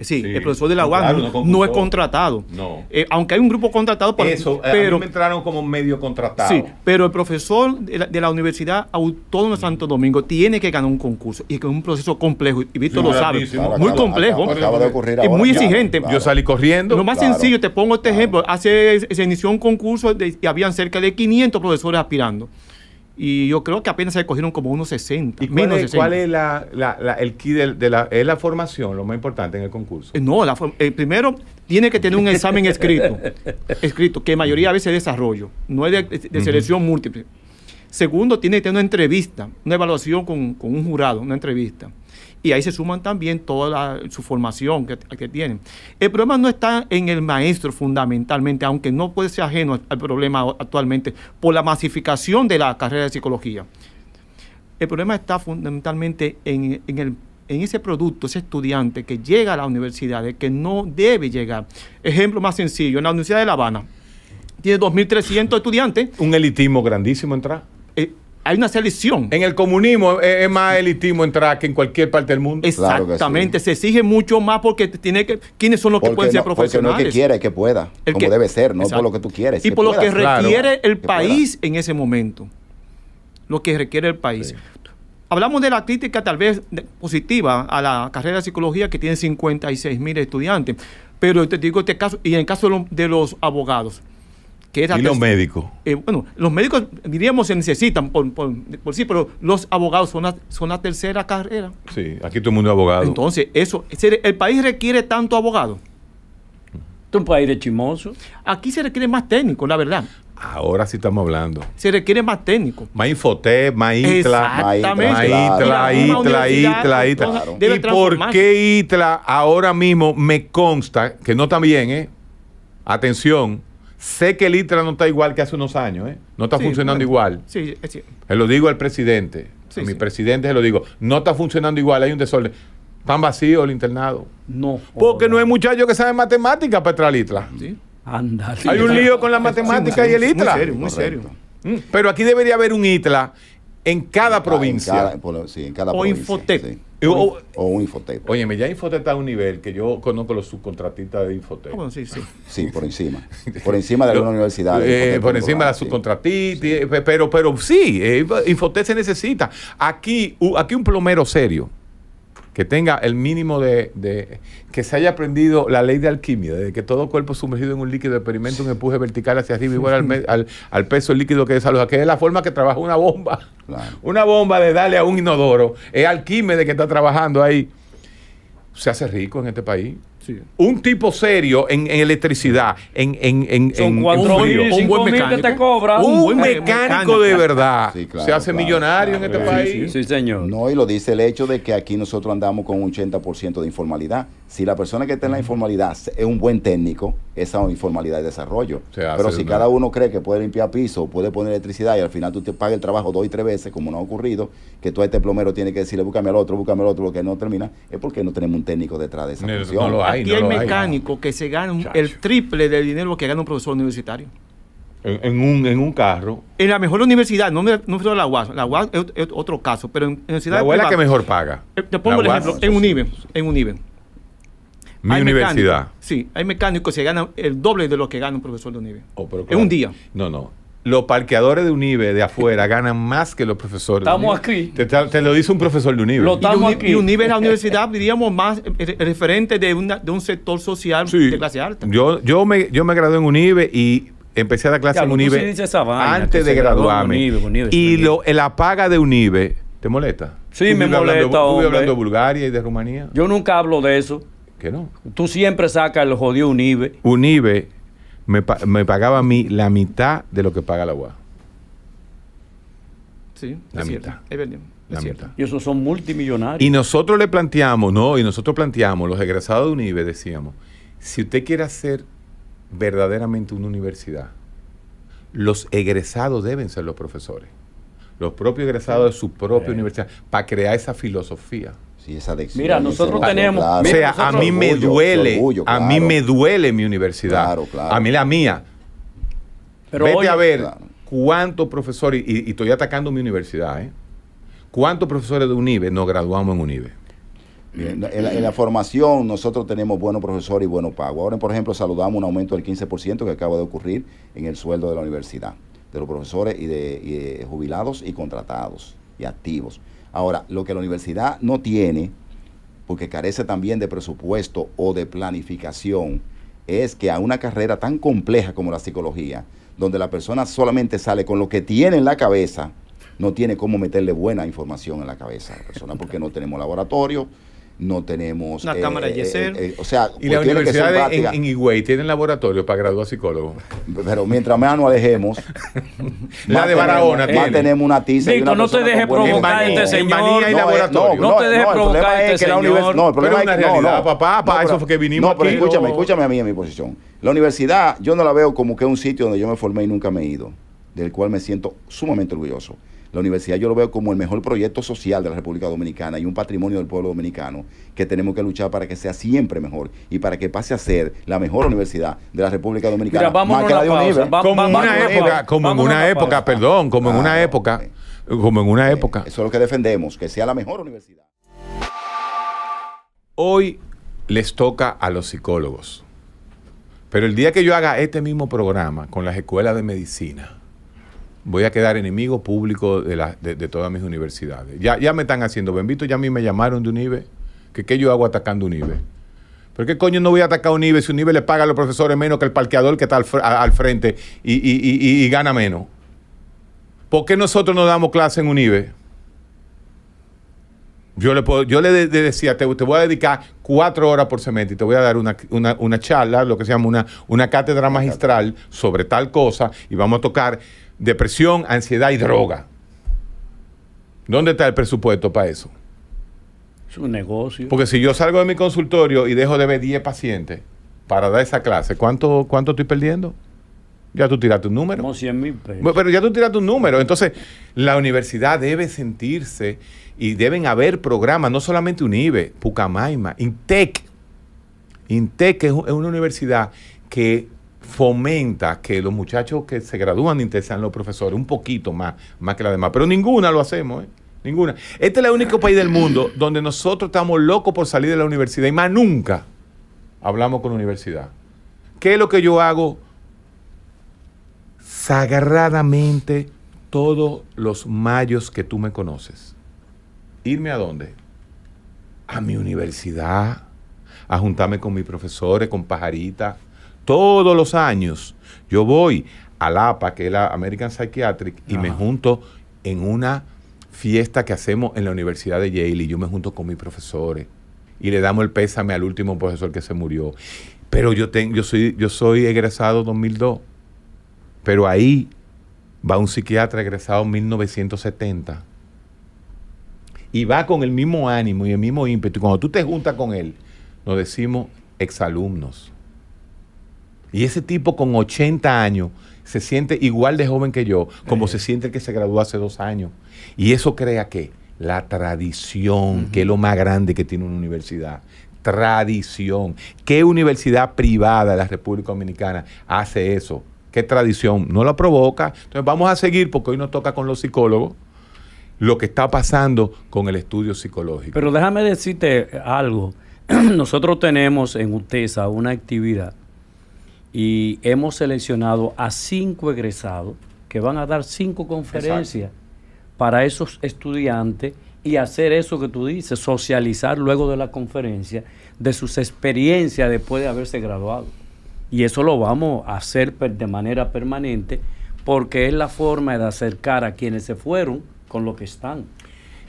Sí, el profesor de la UAN no, es contratado. No. Eh, aunque hay un grupo contratado para eso, pero entraron como medio contratado. Sí, pero el profesor de la, Universidad Autónoma de Santo Domingo tiene que ganar un concurso y que es un proceso complejo y Víctor lo sabe, muy complejo, es muy exigente. Yo salí corriendo. Lo más sencillo, te pongo este ejemplo, hace se inició un concurso y habían cerca de 500 profesores aspirando y yo creo que apenas se cogieron como unos 60. cuál, menos es, cuál es la, el key de, la, es la formación lo más importante en el concurso? Eh, no, la, eh, primero tiene que tener un examen [laughs] escrito, escrito que mayoría a veces es desarrollo, no es de, selección múltiple. Segundo, tiene que tener una entrevista, una evaluación con un jurado, una entrevista y ahí se suman también toda su formación que, tienen. El problema no está en el maestro fundamentalmente, aunque no puede ser ajeno al problema actualmente por la masificación de la carrera de psicología. El problema está fundamentalmente en, ese producto, ese estudiante que llega a las universidades, que no debe llegar. Ejemplo más sencillo, en la Universidad de La Habana, tiene 2.300 estudiantes. Un elitismo grandísimo entra hay una selección. En el comunismo es, más elitismo entrar que en cualquier parte del mundo. Exactamente, se exige mucho más porque tiene que quiénes son los que pueden ser profesionales. Porque no es que quiera, que pueda, como debe ser, no por lo que tú quieres. Y por lo que requiere el país en ese momento. Lo que requiere el país. Hablamos de la crítica tal vez positiva a la carrera de psicología que tiene 56 mil estudiantes, pero te digo este caso, y en el caso de los abogados, y los médicos. Eh, bueno, los médicos diríamos se necesitan, por, por, sí, pero los abogados son la, son tercera carrera. Sí, aquí todo el mundo es abogado. Entonces, eso, el país requiere tanto abogado. Es un país de chimoso. Aquí se requiere más técnico, la verdad. Ahora sí estamos hablando. Se requiere más técnico. Más Infotep, más ITLA. Exactamente. Más ITLA, ITLA, ITLA, ¿Y por qué ITLA ahora mismo me consta, que no está bien, eh? Atención, Sé que el ITRA no está igual que hace unos años, ¿eh? no está funcionando igual. Sí, es cierto. Se lo digo al presidente, a mi presidente se lo digo, no está funcionando igual, hay un desorden. están vacíos el internado? No. Porque no hay muchachos que saben matemáticas para entrar al ITRA. Sí. Anda. Hay un lío con la matemática y el ITRA. Muy serio, muy serio. Mm. Pero aquí debería haber un ITLA en cada provincia. sí, o provincia, o, o un Oye, me ya Infotep está a un nivel que yo conozco los subcontratistas de Infotep. Ah, sí, por encima. [laughs] Por encima de alguna universidad. Eh, por encima de la subcontratistas eh, Pero, pero sí, eh, Infotep se necesita. Aquí, aquí un plomero serio que tenga el mínimo de, que se haya aprendido la ley de alquimia, de que todo cuerpo sumergido en un líquido experimenta un empuje vertical hacia arriba igual al, al, peso líquido que desaloja, que es la forma que trabaja una bomba. Una bomba de darle a un inodoro. Es de que está trabajando ahí. Se hace rico en este país. Un tipo serio en, electricidad, en, cuatro un buen mecánico. te cobra, un mecánico de verdad. Se hace millonario en este país. Sí, señor. No, y lo dice el hecho de que aquí nosotros andamos con un 80% de informalidad. Si la persona que está en la informalidad es un buen técnico, esa informalidad de desarrollo. Pero si cada uno cree que puede limpiar piso, puede poner electricidad y al final tú te pagas el trabajo dos y tres veces, como no ha ocurrido, que todo este plomero tiene que decirle, búscame al otro, búscame al otro, porque no termina, es porque no tenemos un técnico detrás de esa No lo hay hay, aquí hay mecánicos que se ganan el triple del dinero que gana un profesor universitario. En, un, en un carro. En la mejor universidad, no me no la UAS, la UAS es, otro caso, pero en, la universidad. La UAS es la que mejor paga. Eh, te pongo el ejemplo, en un en Mi universidad. sí, hay mecánicos que se ganan el doble de lo que gana un profesor de un oh, En un día. No, no los parqueadores de UNIBE de afuera [laughs] ganan más que los profesores. Estamos aquí. Te, lo dice un profesor de UNIBE. Lo estamos y es la universidad, diríamos, más referente de, una, de un sector social de clase alta. Yo, yo, me, yo me gradué en UNIBE y empecé a dar clases en UNIBE antes de graduarme. y lo, eh, la paga de UNIBE... ¿te molesta? Sí, me molesta. hablando de Bulgaria y de Rumanía. Yo nunca hablo de eso. ¿Qué no? Tú siempre sacas el jodido UNIBE. UNIBE me, me pagaba a mí la mitad de lo que paga la UA. Sí, la mitad. La Y esos son multimillonarios. Y nosotros le planteamos, no, y nosotros planteamos, los egresados de UNIBE decíamos, si usted quiere hacer verdaderamente una universidad, los egresados deben ser los profesores, los propios egresados de su propia universidad, para crear esa filosofía. Mira, nosotros tenemos. o sea, a mí me duele. A mí me duele mi universidad. a mí la mía. Pero Vete a ver cuántos profesores, y, estoy atacando mi universidad, ¿eh? ¿Cuántos profesores de UNIBE nos graduamos en UNIBE? En la, formación nosotros tenemos buenos profesores y buenos pagos. Ahora, por ejemplo, saludamos un aumento del 15% que acaba de ocurrir en el sueldo de la universidad, de los profesores y y de jubilados y contratados y activos. Ahora, lo que la universidad no tiene, porque carece también de presupuesto o de planificación, es que a una carrera tan compleja como la psicología, donde la persona solamente sale con lo que tiene en la cabeza, no tiene cómo meterle buena información en la cabeza a la persona, porque no tenemos laboratorio, no tenemos... Una eh, cámara eh, Yeser. Eh, eh y la universidad en, Higüey tienen laboratorio para graduar psicólogo Pero mientras más nos alejemos... [laughs] la de Barahona tenemos, Más tenemos una tiza y no te dejes provocar este señor. no, No, te dejes provocar este señor. No, el problema es que no, papá, para eso fue que vinimos No, pero escúchame, escúchame a mí en mi posición. La universidad yo no la veo como que un sitio donde yo me formé y nunca me he ido, del cual me siento sumamente orgulloso. La universidad yo lo veo como el mejor proyecto social de la República Dominicana y un patrimonio del pueblo dominicano que tenemos que luchar para que sea siempre mejor y para que pase a ser la mejor universidad de la República Dominicana. como, en una época, perdón, como en una época, como en una época. Eso es lo que defendemos, que sea la mejor universidad. Hoy les toca a los psicólogos. Pero el día que yo haga este mismo programa con las escuelas de medicina, voy a quedar enemigo público de, todas mis universidades. Ya, ya me están haciendo, Benvito, ya a mí me llamaron de UNIBE, que qué yo hago atacando UNIBE. ¿Por qué coño no voy a atacar a UNIBE si UNIBE le paga a los profesores menos que el parqueador que está al, frente y, gana menos? ¿Por qué nosotros no damos clase en UNIBE? Yo le, yo le decía, te, te, voy a dedicar cuatro horas por semestre y te voy a dar una, charla, lo que se llama una, una cátedra magistral sobre tal cosa y vamos a tocar depresión, ansiedad y droga. ¿Dónde está el presupuesto para eso? Es un negocio. Porque si yo salgo de mi consultorio y dejo de ver 10 pacientes para dar esa clase, ¿cuánto, cuánto estoy perdiendo? Ya tú tiraste un número. Como 100 mil pesos. pero ya tú tiraste un número. Entonces, la universidad debe sentirse y deben haber programas, no solamente UNIBE, Pucamaima, INTEC. INTEC es una universidad que fomenta que los muchachos que se gradúan interesan los profesores, un poquito más, más que la demás. Pero ninguna lo hacemos, ¿eh? Ninguna. Este es el único país del mundo donde nosotros estamos locos por salir de la universidad y más nunca hablamos con la universidad. ¿Qué es lo que yo hago? Sagradamente todos los mayos que tú me conoces. ¿Irme a dónde? A mi universidad, a juntarme con mis profesores, con pajaritas todos los años yo voy a la APA, que es la American Psychiatric, y me junto en una fiesta que hacemos en la Universidad de Yale y yo me junto con mis profesores y le damos el pésame al último profesor que se murió. Pero yo, tengo yo, soy, yo soy egresado 2002, pero ahí va un psiquiatra egresado en 1970 y va con el mismo ánimo y el mismo ímpetu. y Cuando tú te juntas con él, nos decimos exalumnos. Y ese tipo con 80 años se siente igual de joven que yo, como eh. se siente el que se graduó hace dos años. Y eso crea que la tradición, que es lo más grande que tiene una universidad. Tradición. ¿Qué universidad privada de la República Dominicana hace eso? ¿Qué tradición? No la provoca. Entonces vamos a seguir porque hoy nos toca con los psicólogos lo que está pasando con el estudio psicológico. Pero déjame decirte algo. [clears throat] Nosotros tenemos en UTESA una actividad y hemos seleccionado a cinco egresados que van a dar cinco conferencias para esos estudiantes y hacer eso que tú dices, socializar luego de la conferencia de sus experiencias después de haberse graduado. Y eso lo vamos a hacer de manera permanente porque es la forma de acercar a quienes se fueron con lo que están.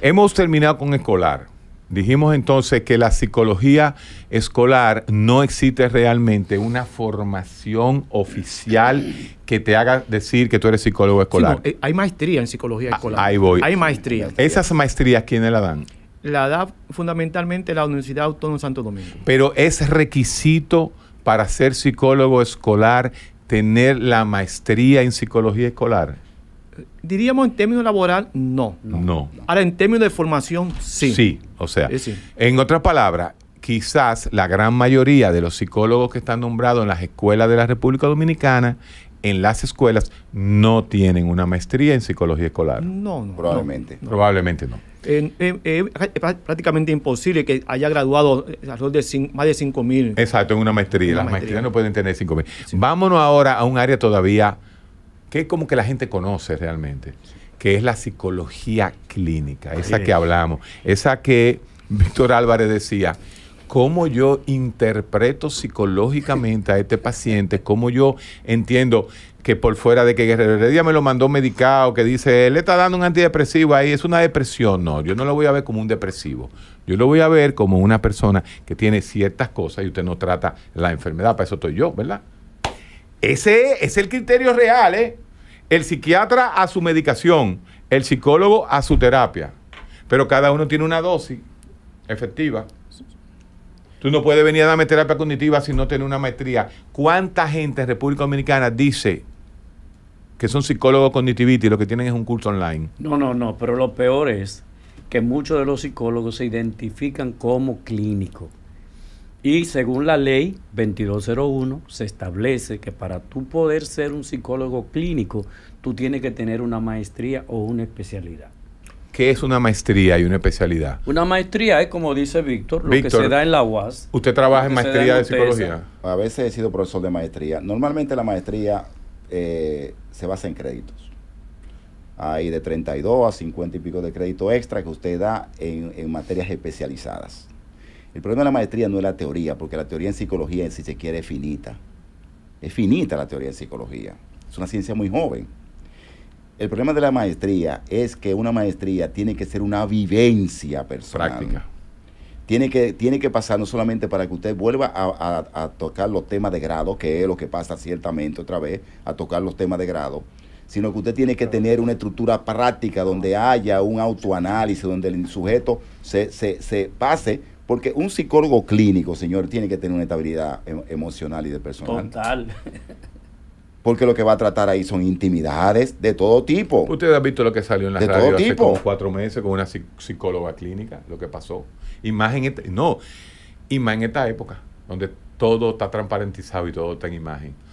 Hemos terminado con escolar. Dijimos entonces que la psicología escolar no existe realmente una formación oficial que te haga decir que tú eres psicólogo escolar. Eh, hay maestría en psicología ah, escolar. ahí voy. Hay maestría. ¿Esas maestrías quiénes la dan? La da fundamentalmente la Universidad Autónoma de Santo Domingo. Pero es requisito para ser psicólogo escolar tener la maestría en psicología escolar diríamos en términos laboral, no. No. Ahora, en términos de formación, sí. Sí, o sea, en otras palabras, quizás la gran mayoría de los psicólogos que están nombrados en las escuelas de la República Dominicana en las escuelas no tienen una maestría en psicología escolar. No, no probablemente. Probablemente no. es prácticamente imposible que haya graduado alrededor de más de 5.000. mil. Exacto, en una maestría. las maestrías no pueden tener 5 mil. Vámonos ahora a un área todavía que como que la gente conoce realmente, que es la psicología clínica, esa que hablamos, esa que Víctor Álvarez decía, cómo yo interpreto psicológicamente a este paciente, cómo yo entiendo que por fuera de que Guerrero Heredia me lo mandó medicado, que dice, él le está dando un antidepresivo ahí, es una depresión. No, yo no lo voy a ver como un depresivo. Yo lo voy a ver como una persona que tiene ciertas cosas y usted no trata la enfermedad. Para eso estoy yo, ¿verdad? Ese es el criterio real, ¿eh? El psiquiatra a su medicación, el psicólogo a su terapia. Pero cada uno tiene una dosis efectiva. Tú no puedes venir a darme terapia cognitiva si no tienes una maestría. ¿Cuánta gente en República Dominicana dice que son psicólogos cognitivos y lo que tienen es un curso online? No, no, no, pero lo peor es que muchos de los psicólogos se identifican como clínicos. Y según la ley 2201 se establece que para tú poder ser un psicólogo clínico, tú tienes que tener una maestría o una especialidad. ¿Qué es una maestría y una especialidad? Una maestría es, como dice Víctor, lo que se da en la UAS. ¿Usted trabaja en maestría de psicología? A veces he sido profesor de maestría. Normalmente la maestría eh, se basa en créditos. Hay de 32 a 50 y pico de crédito extra que usted da en materias especializadas. El problema de la maestría no es la teoría, porque la teoría en psicología, si se quiere, es finita. Es finita la teoría en psicología. Es una ciencia muy joven. El problema de la maestría es que una maestría tiene que ser una vivencia personal. Práctica. Tiene que, tiene que pasar no solamente para que usted vuelva a, tocar los temas de grado, que es lo que pasa ciertamente otra vez, a tocar los temas de grado, sino que usted tiene que tener una estructura práctica donde haya un autoanálisis, donde el sujeto se, se, se pase porque un psicólogo clínico, señor, tiene que tener una estabilidad e, emocional y de personal. Total. Porque lo que va a tratar ahí son intimidades de todo tipo. Usted ha visto lo que salió en la radio hace cuatro meses con una psicóloga clínica, lo que pasó. Imagen, no, y más en esta época, donde todo está transparentizado y todo está en imagen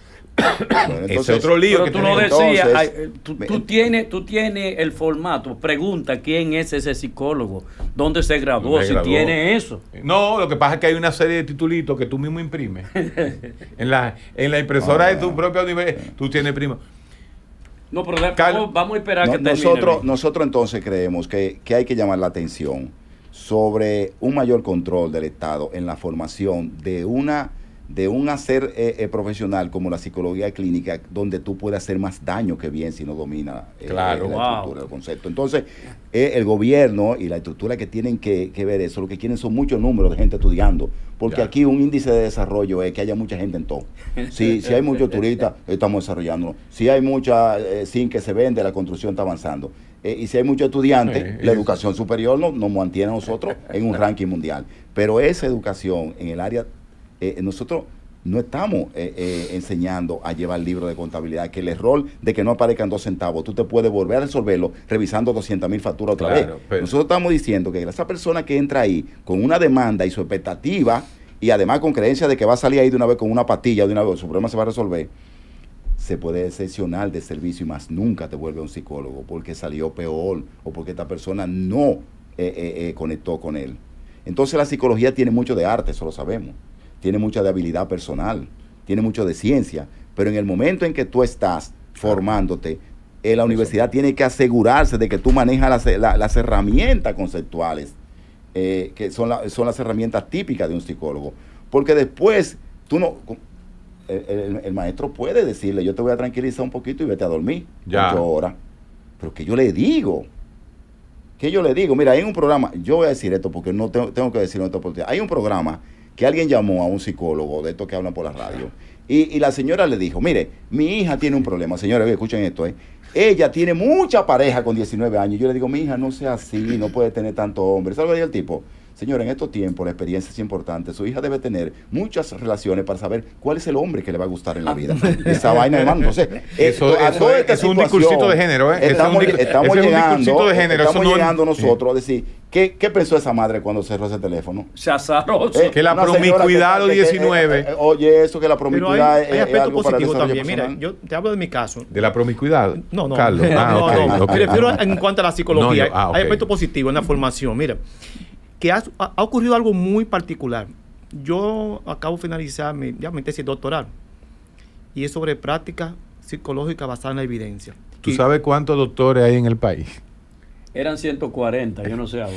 entonces, otro lío que tú no decías, eh, tú, tienes, tú eh. tienes el formato, pregunta quién es ese psicólogo, dónde se graduó, si tiene eso. No, lo que pasa es que hay una serie de titulitos que tú mismo imprimes. [laughs] en, la, en la impresora de tu ah. propio nivel tú tienes primo. No, vamos, a esperar que te Nosotros, nosotros entonces creemos que, que hay que llamar la atención sobre un mayor control del Estado en la formación de una de un hacer eh, eh, profesional como la psicología clínica, donde tú puedes hacer más daño que bien si no domina eh, la estructura, el concepto. Entonces, el gobierno y la estructura que tienen que, ver eso, lo que quieren son muchos números de gente estudiando, porque aquí un índice de desarrollo es que haya mucha gente en todo. Si, si hay muchos turistas, estamos desarrollándolo. Si hay mucha sin que se vende, la construcción está avanzando. y si hay muchos estudiantes, la educación superior nos, nos mantiene a nosotros en un [laughs] ranking mundial. Pero esa educación en el área eh, nosotros no estamos eh, eh, enseñando a llevar libro de contabilidad, que el error de que no aparezcan dos centavos, tú te puedes volver a resolverlo revisando 200 mil facturas otra vez. Nosotros estamos diciendo que esa persona que entra ahí con una demanda y su expectativa, y además con creencia de que va a salir ahí de una vez con una patilla, de una vez su problema se va a resolver, se puede decepcionar de servicio y más nunca te vuelve un psicólogo porque salió peor o porque esta persona no conectó con él. Entonces la psicología tiene mucho de arte, eso lo sabemos tiene mucha de habilidad personal, tiene mucho de ciencia, pero en el momento en que tú estás formándote, eh, la universidad tiene que asegurarse de que tú manejas las, eh, herramientas conceptuales, eh, que son, son las herramientas típicas de un psicólogo. Porque después, tú no, el, maestro puede decirle, yo te voy a tranquilizar un poquito y vete a dormir ya. Pero que yo le digo, que yo le digo, mira, hay un programa, yo voy a decir esto porque no tengo, tengo que decirlo en esta oportunidad, hay un programa que alguien llamó a un psicólogo de estos que hablan por la radio. Y, la señora le dijo, mire, mi hija tiene un problema, señora, escuchen esto, ¿eh? Ella tiene mucha pareja con 19 años. Yo le digo, mi hija, no sea así, no puede tener tanto hombre. ¿Sabes lo que el tipo? Señor, en estos tiempos la experiencia es importante. Su hija debe tener muchas relaciones para saber cuál es el hombre que le va a gustar en la vida. [laughs] Esa vaina, hermano. [laughs] Entonces, este ¿eh? eso, es un discursito de género, ¿eh? Estamos, llegando, de género, estamos llegando nosotros a decir ¿Qué, pensó esa madre cuando cerró ese teléfono? Se eh, que la promiscuidad a los 19. oye, eso que la promiscuidad hay, hay positivos también. Mira, yo te hablo de mi caso. ¿De la promiscuidad? No, no. Carlos. [laughs] no, ah, no. Me refiero en cuanto a la psicología. Ah, hay aspectos positivos en la formación. Mira, ha, ocurrido algo muy particular. Yo acabo de finalizar mi, tesis doctoral y es sobre práctica psicológica basada en la evidencia. ¿Tú sabes cuántos doctores hay en el país? Eran 140, yo no sé ahora.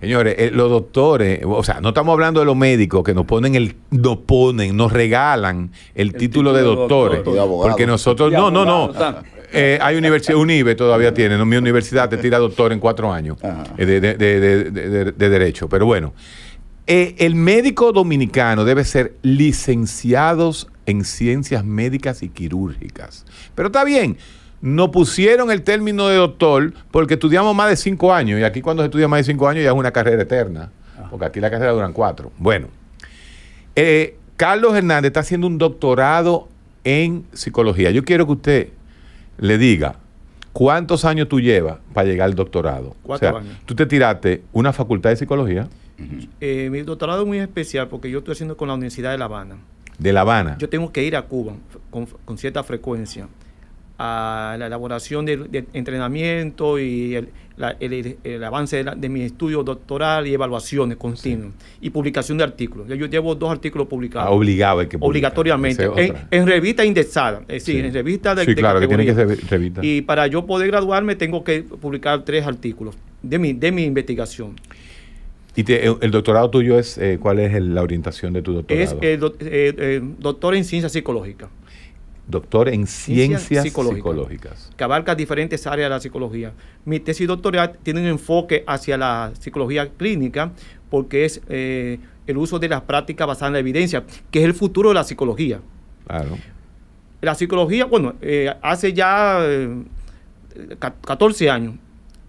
Señores, eh, los doctores, o sea, no estamos hablando de los médicos que nos ponen el, nos ponen, nos regalan el, título, de doctores, porque nosotros, no, no, no, eh, hay universidad, UNIBE todavía tiene, mi universidad te tira doctor en cuatro años eh, de, derecho, pero bueno. Eh, el médico dominicano debe ser licenciados en ciencias médicas y quirúrgicas. Pero está bien, no pusieron el término de doctor porque estudiamos más de cinco años y aquí cuando se estudia más de cinco años ya es una carrera eterna, ah. porque aquí la carrera duran cuatro. Bueno, Carlos Hernández está haciendo un doctorado en psicología. Yo quiero que usted le diga cuántos años tú llevas para llegar al doctorado. años. Tú te tiraste una facultad de psicología. Eh, mi doctorado es muy especial porque yo estoy haciendo con la Universidad de La Habana. De La Habana. Yo tengo que ir a Cuba con cierta frecuencia a la elaboración del de entrenamiento y el, avance de, mi estudio doctoral y evaluaciones continuas y publicación de artículos. Yo, llevo dos artículos publicados. Ah, obligado Obligatoriamente. en, revista indexada, es decir, en revista de que tiene Y para yo poder graduarme tengo que publicar tres artículos de mi, de mi investigación. ¿Y el, doctorado tuyo es, eh, cuál es la orientación de tu doctorado? Es eh, eh, doctor en ciencia psicológica doctor en ciencias, psicológicas, que abarca diferentes áreas de la psicología. Mi tesis doctoral tiene un enfoque hacia la psicología clínica porque es eh, el uso de las prácticas basadas en la evidencia, que es el futuro de la psicología. Claro. La psicología, bueno, eh, hace ya 14 eh, años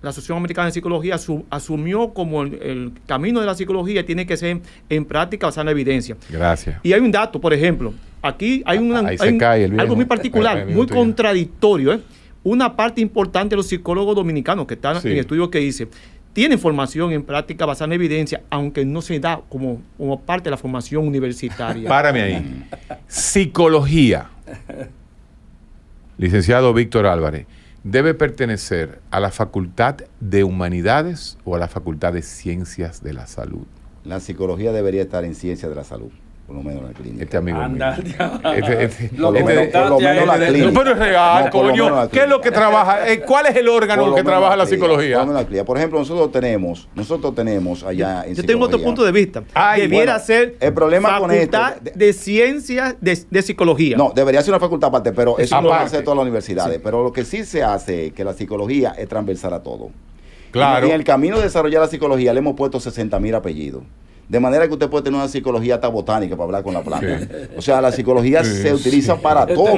la Asociación Americana de Psicología asumió como el, camino de la psicología tiene que ser en, práctica basada en evidencia. Gracias. Y hay un dato, por ejemplo, aquí hay, un, algo muy particular, muy contradictorio. ¿eh? Una parte importante de los psicólogos dominicanos que están en estudios que dice tienen formación en práctica basada en evidencia, aunque no se da como, como parte de la formación universitaria. [laughs] Párame ahí. Psicología. Licenciado Víctor Álvarez debe pertenecer a la Facultad de Humanidades o a la Facultad de Ciencias de la Salud. La psicología debería estar en Ciencias de la Salud por lo menos la clínica. Este amigo Anda, mío. lo menos, la clínica. Pero es real, coño. ¿Qué es lo que trabaja? ¿Cuál es el órgano que trabaja la, psicología? Por, ejemplo, nosotros tenemos, nosotros tenemos allá en Yo tengo otro punto de vista. Ay, debiera ser el problema facultad de, ciencias de, psicología. No, debería ser una facultad aparte, pero eso no lo hace todas las universidades. Pero lo que sí se hace es que la psicología es transversal a todo. Claro. Y en el camino de desarrollar la psicología le hemos puesto 60 mil apellidos. De manera que usted puede tener una psicología hasta botánica para hablar con la planta. O sea, la psicología se utiliza para todo.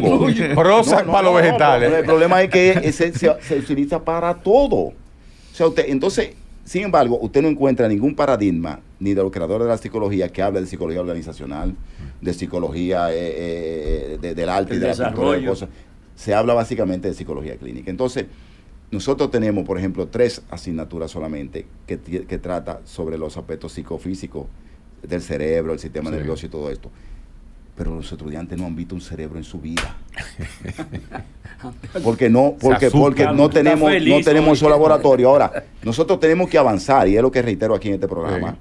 Rosa para los vegetales. el problema es que se, se, utiliza para todo. O sea, usted, entonces, sin embargo, usted no encuentra ningún paradigma, ni de los creadores de la psicología, que habla de psicología organizacional, de psicología eh, eh, del arte, y de desarrollo. la cosas. Se habla básicamente de psicología clínica. Entonces, nosotros tenemos, por ejemplo, tres asignaturas solamente que, que trata sobre los aspectos psicofísicos del cerebro, el sistema nervioso y todo esto. Pero los estudiantes no han visto un cerebro en su vida. [laughs] porque no, porque, porque no tenemos, no tenemos su laboratorio. Ahora, nosotros tenemos que avanzar, y es lo que reitero aquí en este programa,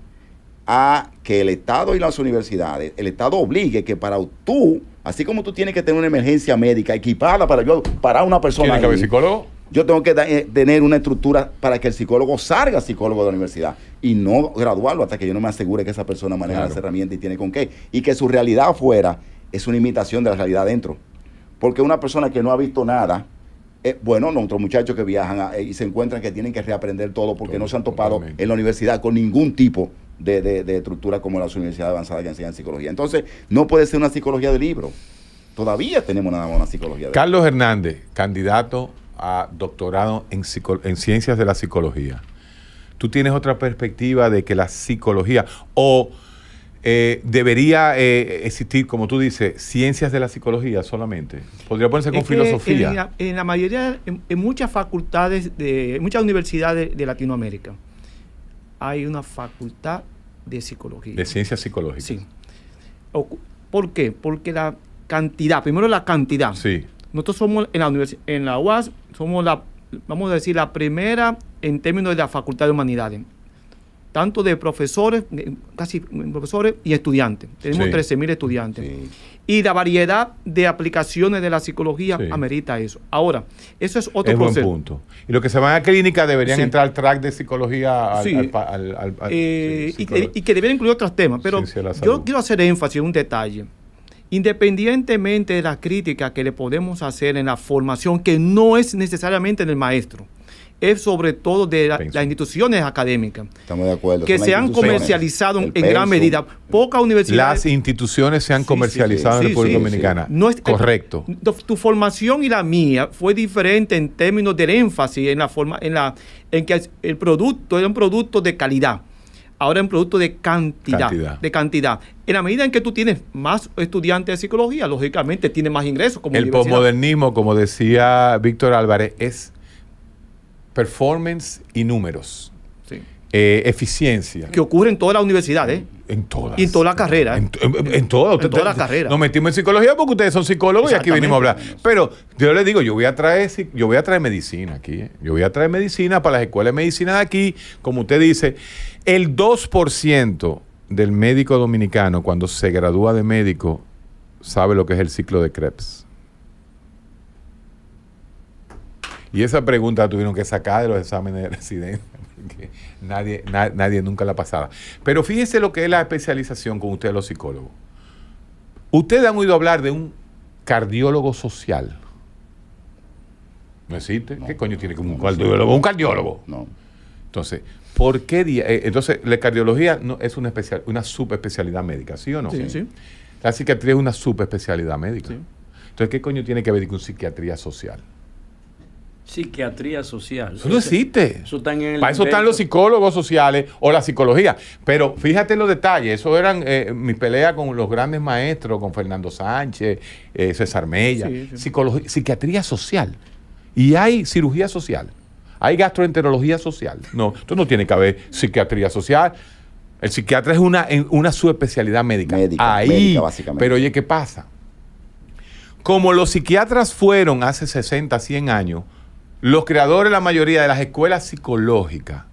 a que el Estado y las universidades, el Estado obligue que para tú, así como tú tienes que tener una emergencia médica equipada para para una persona. ¿Tiene que haber psicólogo? yo tengo que eh, tener una estructura para que el psicólogo salga psicólogo de la universidad y no graduarlo hasta que yo no me asegure que esa persona maneja las herramientas y tiene con qué. Y que su realidad afuera es una imitación de la realidad dentro. Porque una persona que no ha visto nada, eh, bueno, nuestros muchachos que viajan ah, eh, y se encuentran que tienen que reaprender todo porque no se han topado en la universidad con ningún tipo de, estructura como las universidades avanzadas que enseñan psicología. Entonces, no puede ser una psicología de libro. Todavía tenemos nada más una psicología de Carlos Hernández, candidato a doctorado en, en ciencias de la psicología. Tú tienes otra perspectiva de que la psicología o eh, debería eh, existir, como tú dices, ciencias de la psicología solamente. Podría ponerse con filosofía. En la, mayoría, en, muchas facultades, de, en muchas universidades de, Latinoamérica, hay una facultad de psicología. De ciencias psicológicas. Sí. ¿Por qué? Porque la cantidad, primero la cantidad. Sí. Nosotros somos en la, en la UAS, somos la, vamos a decir, la primera en términos de la Facultad de Humanidades, tanto de profesores, eh, casi eh, profesores y estudiantes. Tenemos 13.000 estudiantes. Y la variedad de aplicaciones de la psicología amerita eso. Ahora, eso es otro es punto. Y los que se van a clínica deberían entrar al track de psicología al, y, y, que deberían incluir otros temas. Pero yo quiero hacer énfasis en un detalle independientemente de la crítica que le podemos hacer en la formación, que no es necesariamente en el maestro, es sobre todo de las instituciones académicas. Que se han comercializado en gran medida. Pocas universidades. Las instituciones se han comercializado en República Dominicana. No es, eh, Correcto. Tu, formación y la mía fue diferente en términos del énfasis, en la forma, en la, en que el producto era un producto de calidad ahora es un producto de cantidad, De cantidad. En la medida en que tú tienes más estudiantes de psicología, lógicamente tienes más ingresos. Como el posmodernismo, como decía Víctor Álvarez, es performance y números. Eh, eficiencia. Que ocurre en todas las universidades. ¿eh? En todas. Y en todas las carreras. En, todas. En todas las carreras. Nos metimos en psicología porque ustedes son psicólogos y aquí vinimos a hablar. Pero yo les digo, yo voy a traer, yo voy a traer medicina aquí. ¿eh? Yo voy a traer medicina para las escuelas de medicina de aquí. Como usted dice, el 2% del médico dominicano cuando se gradúa de médico sabe lo que es el ciclo de Krebs. Y esa pregunta tuvieron que sacar de los exámenes de residencia [laughs] que nadie, nadie nunca la pasaba. Pero fíjense lo que es la especialización con ustedes los psicólogos. Ustedes han oído hablar de un cardiólogo social. ¿No existe? ¿Qué coño tiene como no, un cardiólogo? ¿Un cardiólogo? No. Entonces, ¿por qué? Eh, eh, entonces, la cardiología no, es una, especial, una subespecialidad médica, ¿sí o no? Sí, sí. La psiquiatría es una subespecialidad médica. Entonces, ¿qué coño tiene que ver con psiquiatría social? psiquiatría social. Eso no existe. Eso Para eso están los psicólogos sociales o la psicología. Pero fíjate los detalles. Eso eran eh, mi mis peleas con los grandes maestros, con Fernando Sánchez, eh, César Mella. Psiquiatría social. Y hay cirugía social. Hay gastroenterología social. No, esto no tiene que haber psiquiatría social. El psiquiatra es una, una subespecialidad médica. Médica, Médica, básicamente. Pero oye, ¿qué pasa? Como los psiquiatras fueron hace 60, 100 años los creadores, la mayoría de las escuelas psicológicas,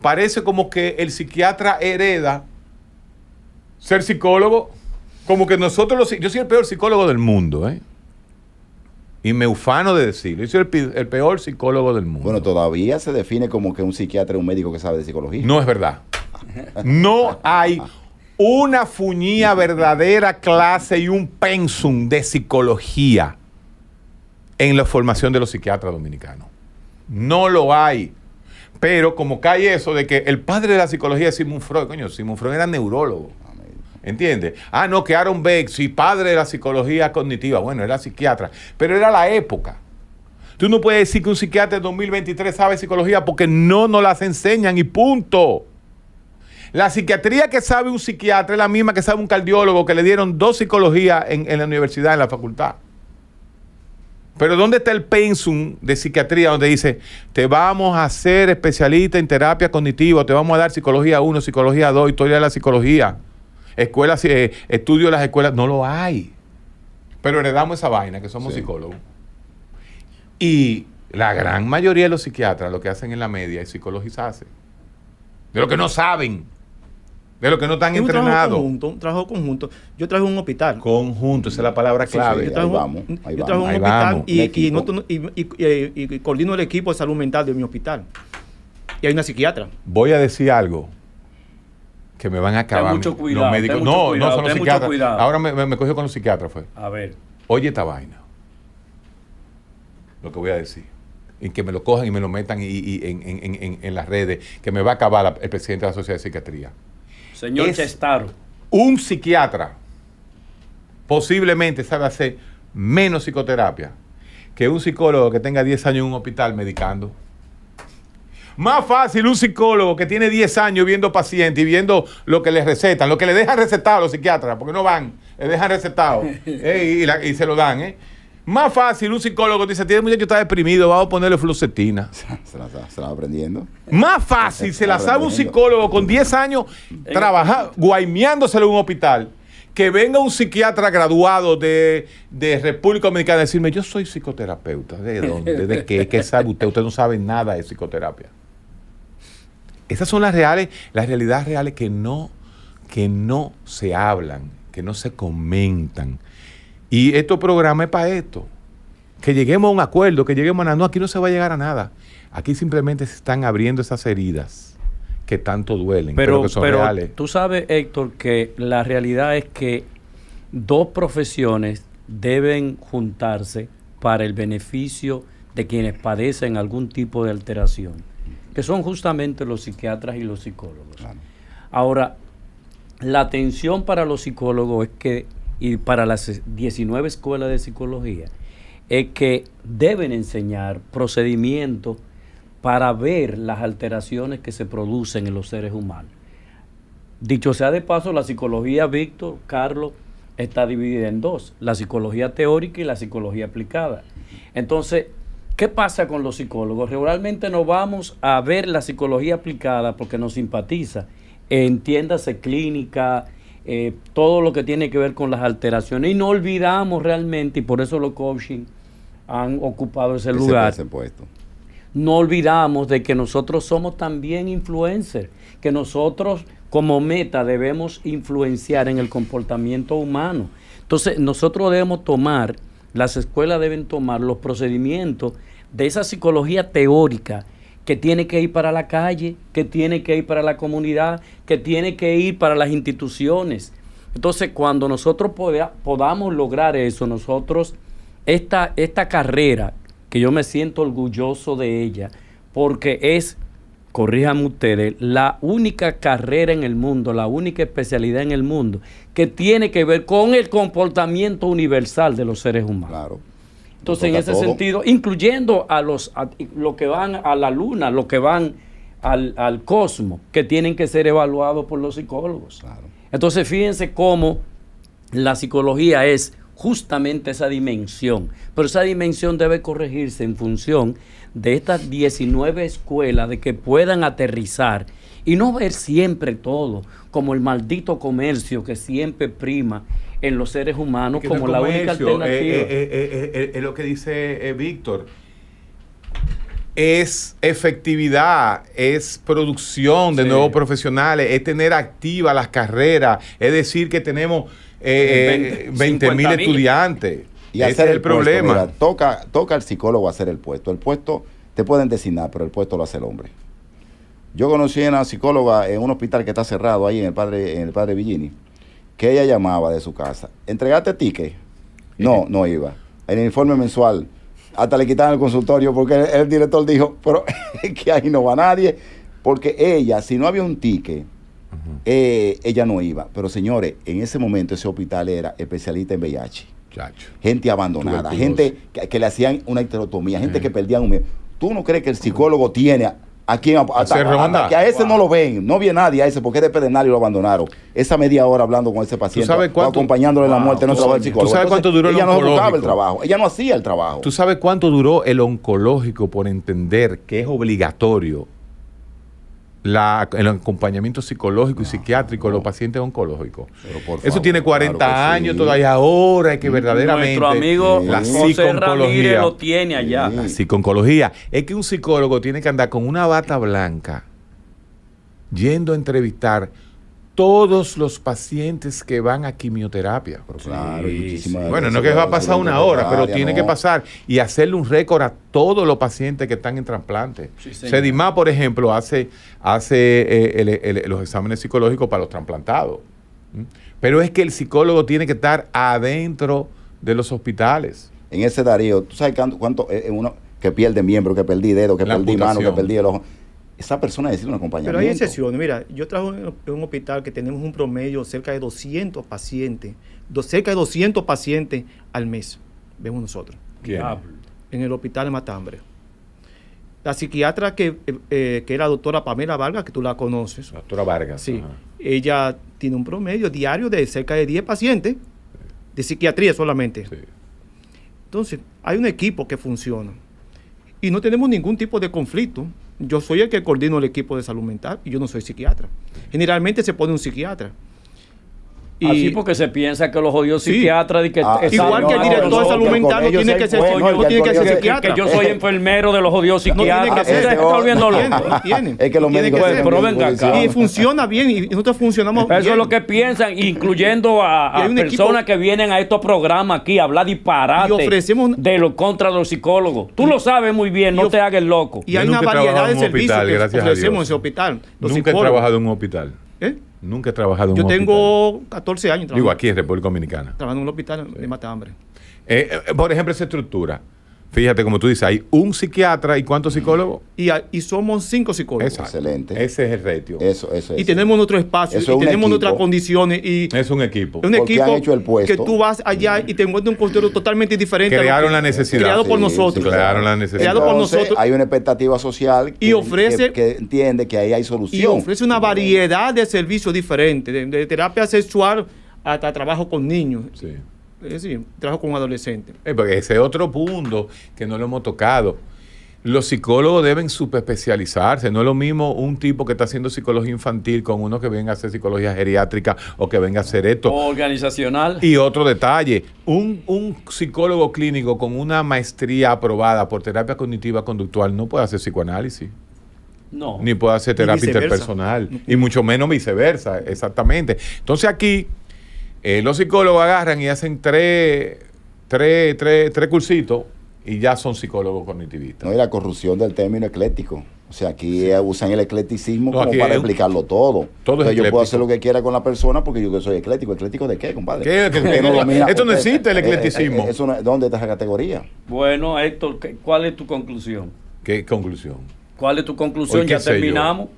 parece como que el psiquiatra hereda ser psicólogo, como que nosotros los... Yo soy el peor psicólogo del mundo, ¿eh? Y me ufano de decirlo. Yo soy el, peor psicólogo del mundo. Bueno, todavía se define como que un psiquiatra es un médico que sabe de psicología. No es verdad. No hay una fuñía verdadera clase y un pensum de psicología en la formación de los psiquiatras dominicanos. No lo hay. Pero como cae eso de que el padre de la psicología es Sigmund Freud, coño, Sigmund Freud era neurólogo. ¿Entiendes? Ah, no, que Aaron Beck, sí, padre de la psicología cognitiva. Bueno, era psiquiatra, pero era la época. Tú no puedes decir que un psiquiatra de 2023 sabe psicología porque no nos las enseñan y punto. La psiquiatría que sabe un psiquiatra es la misma que sabe un cardiólogo que le dieron dos psicologías en la universidad, en la facultad. Pero ¿dónde está el pensum de psiquiatría donde dice, te vamos a hacer especialista en terapia cognitiva, te vamos a dar psicología 1, psicología 2, historia de la psicología, escuelas, eh, estudio de las escuelas? No lo hay. Pero heredamos esa vaina, que somos psicólogos. Y la gran mayoría de los psiquiatras lo que hacen en la media es psicologizarse. De lo que no saben. De los que no están entrenados. Un trabajo conjunto, trabajo Yo traje un hospital. Conjunto, esa es la palabra clave. yo un hospital y, coordino el equipo de salud mental de mi hospital. Y hay una psiquiatra. Voy a decir algo que me van a acabar. los médicos. no, no son los psiquiatras. Ahora me, me, cogió con los psiquiatras, A ver. Oye esta vaina. Lo que voy a decir y que me lo cojan y me lo metan y, en, las redes, que me va a acabar el presidente de la Sociedad de Psiquiatría. Señor Un psiquiatra posiblemente sabe hacer menos psicoterapia que un psicólogo que tenga 10 años en un hospital medicando. Más fácil un psicólogo que tiene 10 años viendo pacientes y viendo lo que les recetan, lo que le dejan recetado a los psiquiatras, porque no van, le dejan recetado [laughs] y, y, se lo dan. Eh. Más fácil, un psicólogo dice, tiene muchacho está deprimido, vamos a ponerle flucetina [laughs] Se la, va aprendiendo. Más fácil, se, la, sabe un psicólogo con 10 años trabajando, guaimeándoselo en un hospital, que venga un psiquiatra graduado de, República Dominicana a decirme, yo soy psicoterapeuta, ¿de [laughs] dónde? ¿De qué? ¿Qué sabe usted? Usted no sabe nada de psicoterapia. Esas son las reales, las realidades reales que no, que no se hablan, que no se comentan y este programa es para esto. Que lleguemos a un acuerdo, que lleguemos a... nada No, aquí no se va a llegar a nada. Aquí simplemente se están abriendo esas heridas que tanto duelen, pero, que son Tú sabes, Héctor, que la realidad es que dos profesiones deben juntarse para el beneficio de quienes padecen algún tipo de alteración, que son justamente los psiquiatras y los psicólogos. Ahora, la atención para los psicólogos es que y para las 19 escuelas de psicología es que deben enseñar procedimientos para ver las alteraciones que se producen en los seres humanos. Dicho sea de paso, la psicología, Víctor, Carlos, está dividida en dos, la psicología teórica y la psicología aplicada. Entonces, ¿qué pasa con los psicólogos? Regularmente no vamos a ver la psicología aplicada porque nos simpatiza, entiéndase clínica, eh, todo lo que tiene que ver con las alteraciones. Y no olvidamos realmente, y por eso los coaching han ocupado ese, lugar. No olvidamos de que nosotros somos también influencers, que nosotros como meta debemos influenciar en el comportamiento humano. Entonces, nosotros debemos tomar, las escuelas deben tomar los procedimientos de esa psicología teórica que tiene que ir para la calle, que tiene que ir para la comunidad, que tiene que ir para las instituciones. Entonces, cuando nosotros podamos lograr eso, nosotros, esta, esta carrera, que yo me siento orgulloso de ella, porque es, corríjanme ustedes, la única carrera en el mundo, la única especialidad en el mundo que tiene que ver con el comportamiento universal de los seres humanos. Entonces, en ese sentido, incluyendo a los lo que van a la luna, lo que van al, al cosmos, que tienen que ser evaluados por los psicólogos. Entonces, fíjense cómo la psicología es justamente esa dimensión, pero esa dimensión debe corregirse en función de estas 19 escuelas de que puedan aterrizar y no ver siempre todo como el maldito comercio que siempre prima en los seres humanos como la única eh, alternativa. Eh, eh, es lo que dice Víctor. Es efectividad, es producción de nuevos profesionales, es tener activas las carreras, es decir, que tenemos 20, mil estudiantes. Y Ese es el, problema. toca, toca al psicólogo hacer el puesto. El puesto te pueden designar, pero el puesto lo hace el hombre. Yo conocí a una psicóloga en un hospital que está cerrado ahí en el padre, en el padre Villini que ella llamaba de su casa. ¿Entregaste ticket? No, no iba. En el informe mensual, hasta le quitaron el consultorio porque el, director dijo, pero [laughs] que ahí no va nadie. Porque ella, si no había un ticket, eh, ella no iba. Pero señores, en ese momento ese hospital era especialista en VIH. Gente abandonada, gente que, le hacían una heterotomía, gente que perdían un miedo. ¿Tú no crees que el psicólogo tiene ¿A a ese no lo ven, no vi nadie a ese, porque es de nadie y lo abandonaron. Esa media hora hablando con ese paciente, acompañándole la muerte, no el ¿Tú sabes cuánto duró el oncológico? ella no hacía el trabajo. ¿Tú sabes cuánto duró el oncológico por entender que es obligatorio el acompañamiento psicológico y ah, psiquiátrico de los pacientes oncológicos. Eso tiene 40 años todavía. Ahora es que mm. verdaderamente. Nuestro amigo José Ramírez lo tiene allá. psiconcología. Es que un psicólogo tiene que andar con una bata blanca yendo a entrevistar todos los pacientes que van a quimioterapia. claro, Bueno, no que va a pasar una hora, pero tiene que pasar y hacerle un récord a todos los pacientes que están en trasplante. Sí, por ejemplo, hace, hace eh, los exámenes psicológicos para los trasplantados. Pero es que el psicólogo tiene que estar adentro de los hospitales. En ese Darío, ¿tú sabes cuánto, es eh, eh, uno que pierde miembro, que perdí dedo, que perdí mano, que perdí el ojo? esa persona decir una acompañamiento. Pero hay excepciones. Mira, yo trabajo en un hospital que tenemos un promedio cerca de 200 pacientes, cerca de 200 pacientes al mes, vemos nosotros. En el hospital de Matambre. La psiquiatra eh, eh, que, era la doctora Pamela Vargas, que tú la conoces. doctora Vargas. Sí. Ella tiene un promedio diario de cerca de 10 pacientes de psiquiatría solamente. Sí. Entonces, hay un equipo que funciona y no tenemos ningún tipo de conflicto. Yo soy el que coordino el equipo de salud mental y yo no soy psiquiatra. Generalmente se pone un psiquiatra. Así porque se piensa que los odios psiquiatras y que ah, igual que el director de salud mental no tiene que ser tiene que ser psiquiatra. Que yo soy eh. enfermero de los odios psiquiatras. No tiene que ser, Es que los médicos pero venga acá. Y funciona bien y nosotros funcionamos bien. Eso es lo que piensan, incluyendo a, personas que vienen a estos programas aquí a hablar disparate de lo contra los psicólogos. Tú lo sabes muy bien, no te hagas loco. Y hay una variedad de servicios que ofrecemos en ese hospital. Nunca he trabajado en un hospital. ¿Eh? Nunca he trabajado en Yo tengo 14 años trabajando. Digo, aquí en República Dominicana. Trabajando en un hospital de matambre. Eh, eh, por ejemplo, esa estructura. Fíjate, como tú dices, hay un psiquiatra y cuántos psicólogos. Y, somos cinco psicólogos. Excelente. Ese es el ratio. Eso, eso. Y tenemos nuestro espacio, tenemos nuestras condiciones. Y es un equipo. Un equipo que tú vas allá y te encuentras un contexto totalmente diferente. Crearon la necesidad. Creado por nosotros. crearon la necesidad. Creado nosotros. Hay una expectativa social que, y ofrece, entiende que ahí hay solución. Y ofrece una variedad de servicios diferentes, de, terapia sexual hasta trabajo con niños. Sí es decir, trabajo con un adolescente. Eh, porque ese es otro punto que no lo hemos tocado. Los psicólogos deben superespecializarse. No es lo mismo un tipo que está haciendo psicología infantil con uno que venga a hacer psicología geriátrica o que venga a hacer esto. Organizacional. Y otro detalle: un, un psicólogo clínico con una maestría aprobada por terapia cognitiva conductual no puede hacer psicoanálisis. No. Ni puede hacer terapia interpersonal. Y mucho menos viceversa, exactamente. Entonces aquí eh, los psicólogos agarran y hacen tres, tres, tres, tres cursitos y ya son psicólogos cognitivistas. No, y la corrupción del término ecléctico. O sea, aquí usan el eclecticismo como para explicarlo todo. Entonces, yo puedo hacer lo que quiera con la persona porque yo que soy ecléctico. ¿Ecléctico de qué, compadre? [laughs] esto no eh, existe el eh, eclecticismo. ¿Dónde está esa categoría? Bueno, Héctor, ¿cuál es tu conclusión? ¿Qué conclusión? ¿Cuál es tu conclusión? Ya terminamos.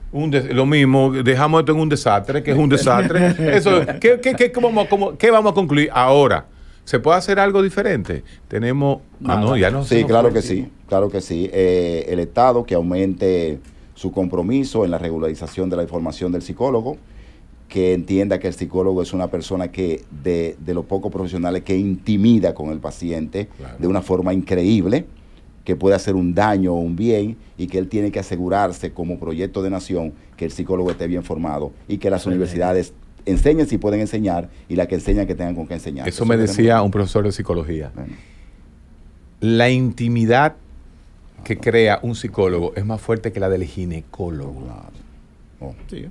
lo mismo, dejamos esto en un desastre, que es un desastre. [laughs] Eso, ¿qué, vamos a concluir ahora? ¿Se puede hacer algo diferente? Tenemos. Ah, no, ya no. Sí, claro que sí, claro que sí. el Estado que aumente su compromiso en la regularización de la información del psicólogo, que entienda que el psicólogo es una persona que, de, los pocos profesionales que intimida con el paciente de una forma increíble que puede hacer un daño o un bien y que él tiene que asegurarse como proyecto de nación que el psicólogo esté bien formado y que las universidades enseñen si pueden enseñar y la que enseñan que tengan con qué enseñar. Eso, me decía un profesor de psicología. La intimidad que crea un psicólogo es más fuerte que la del ginecólogo. Claro. Oh. Sí.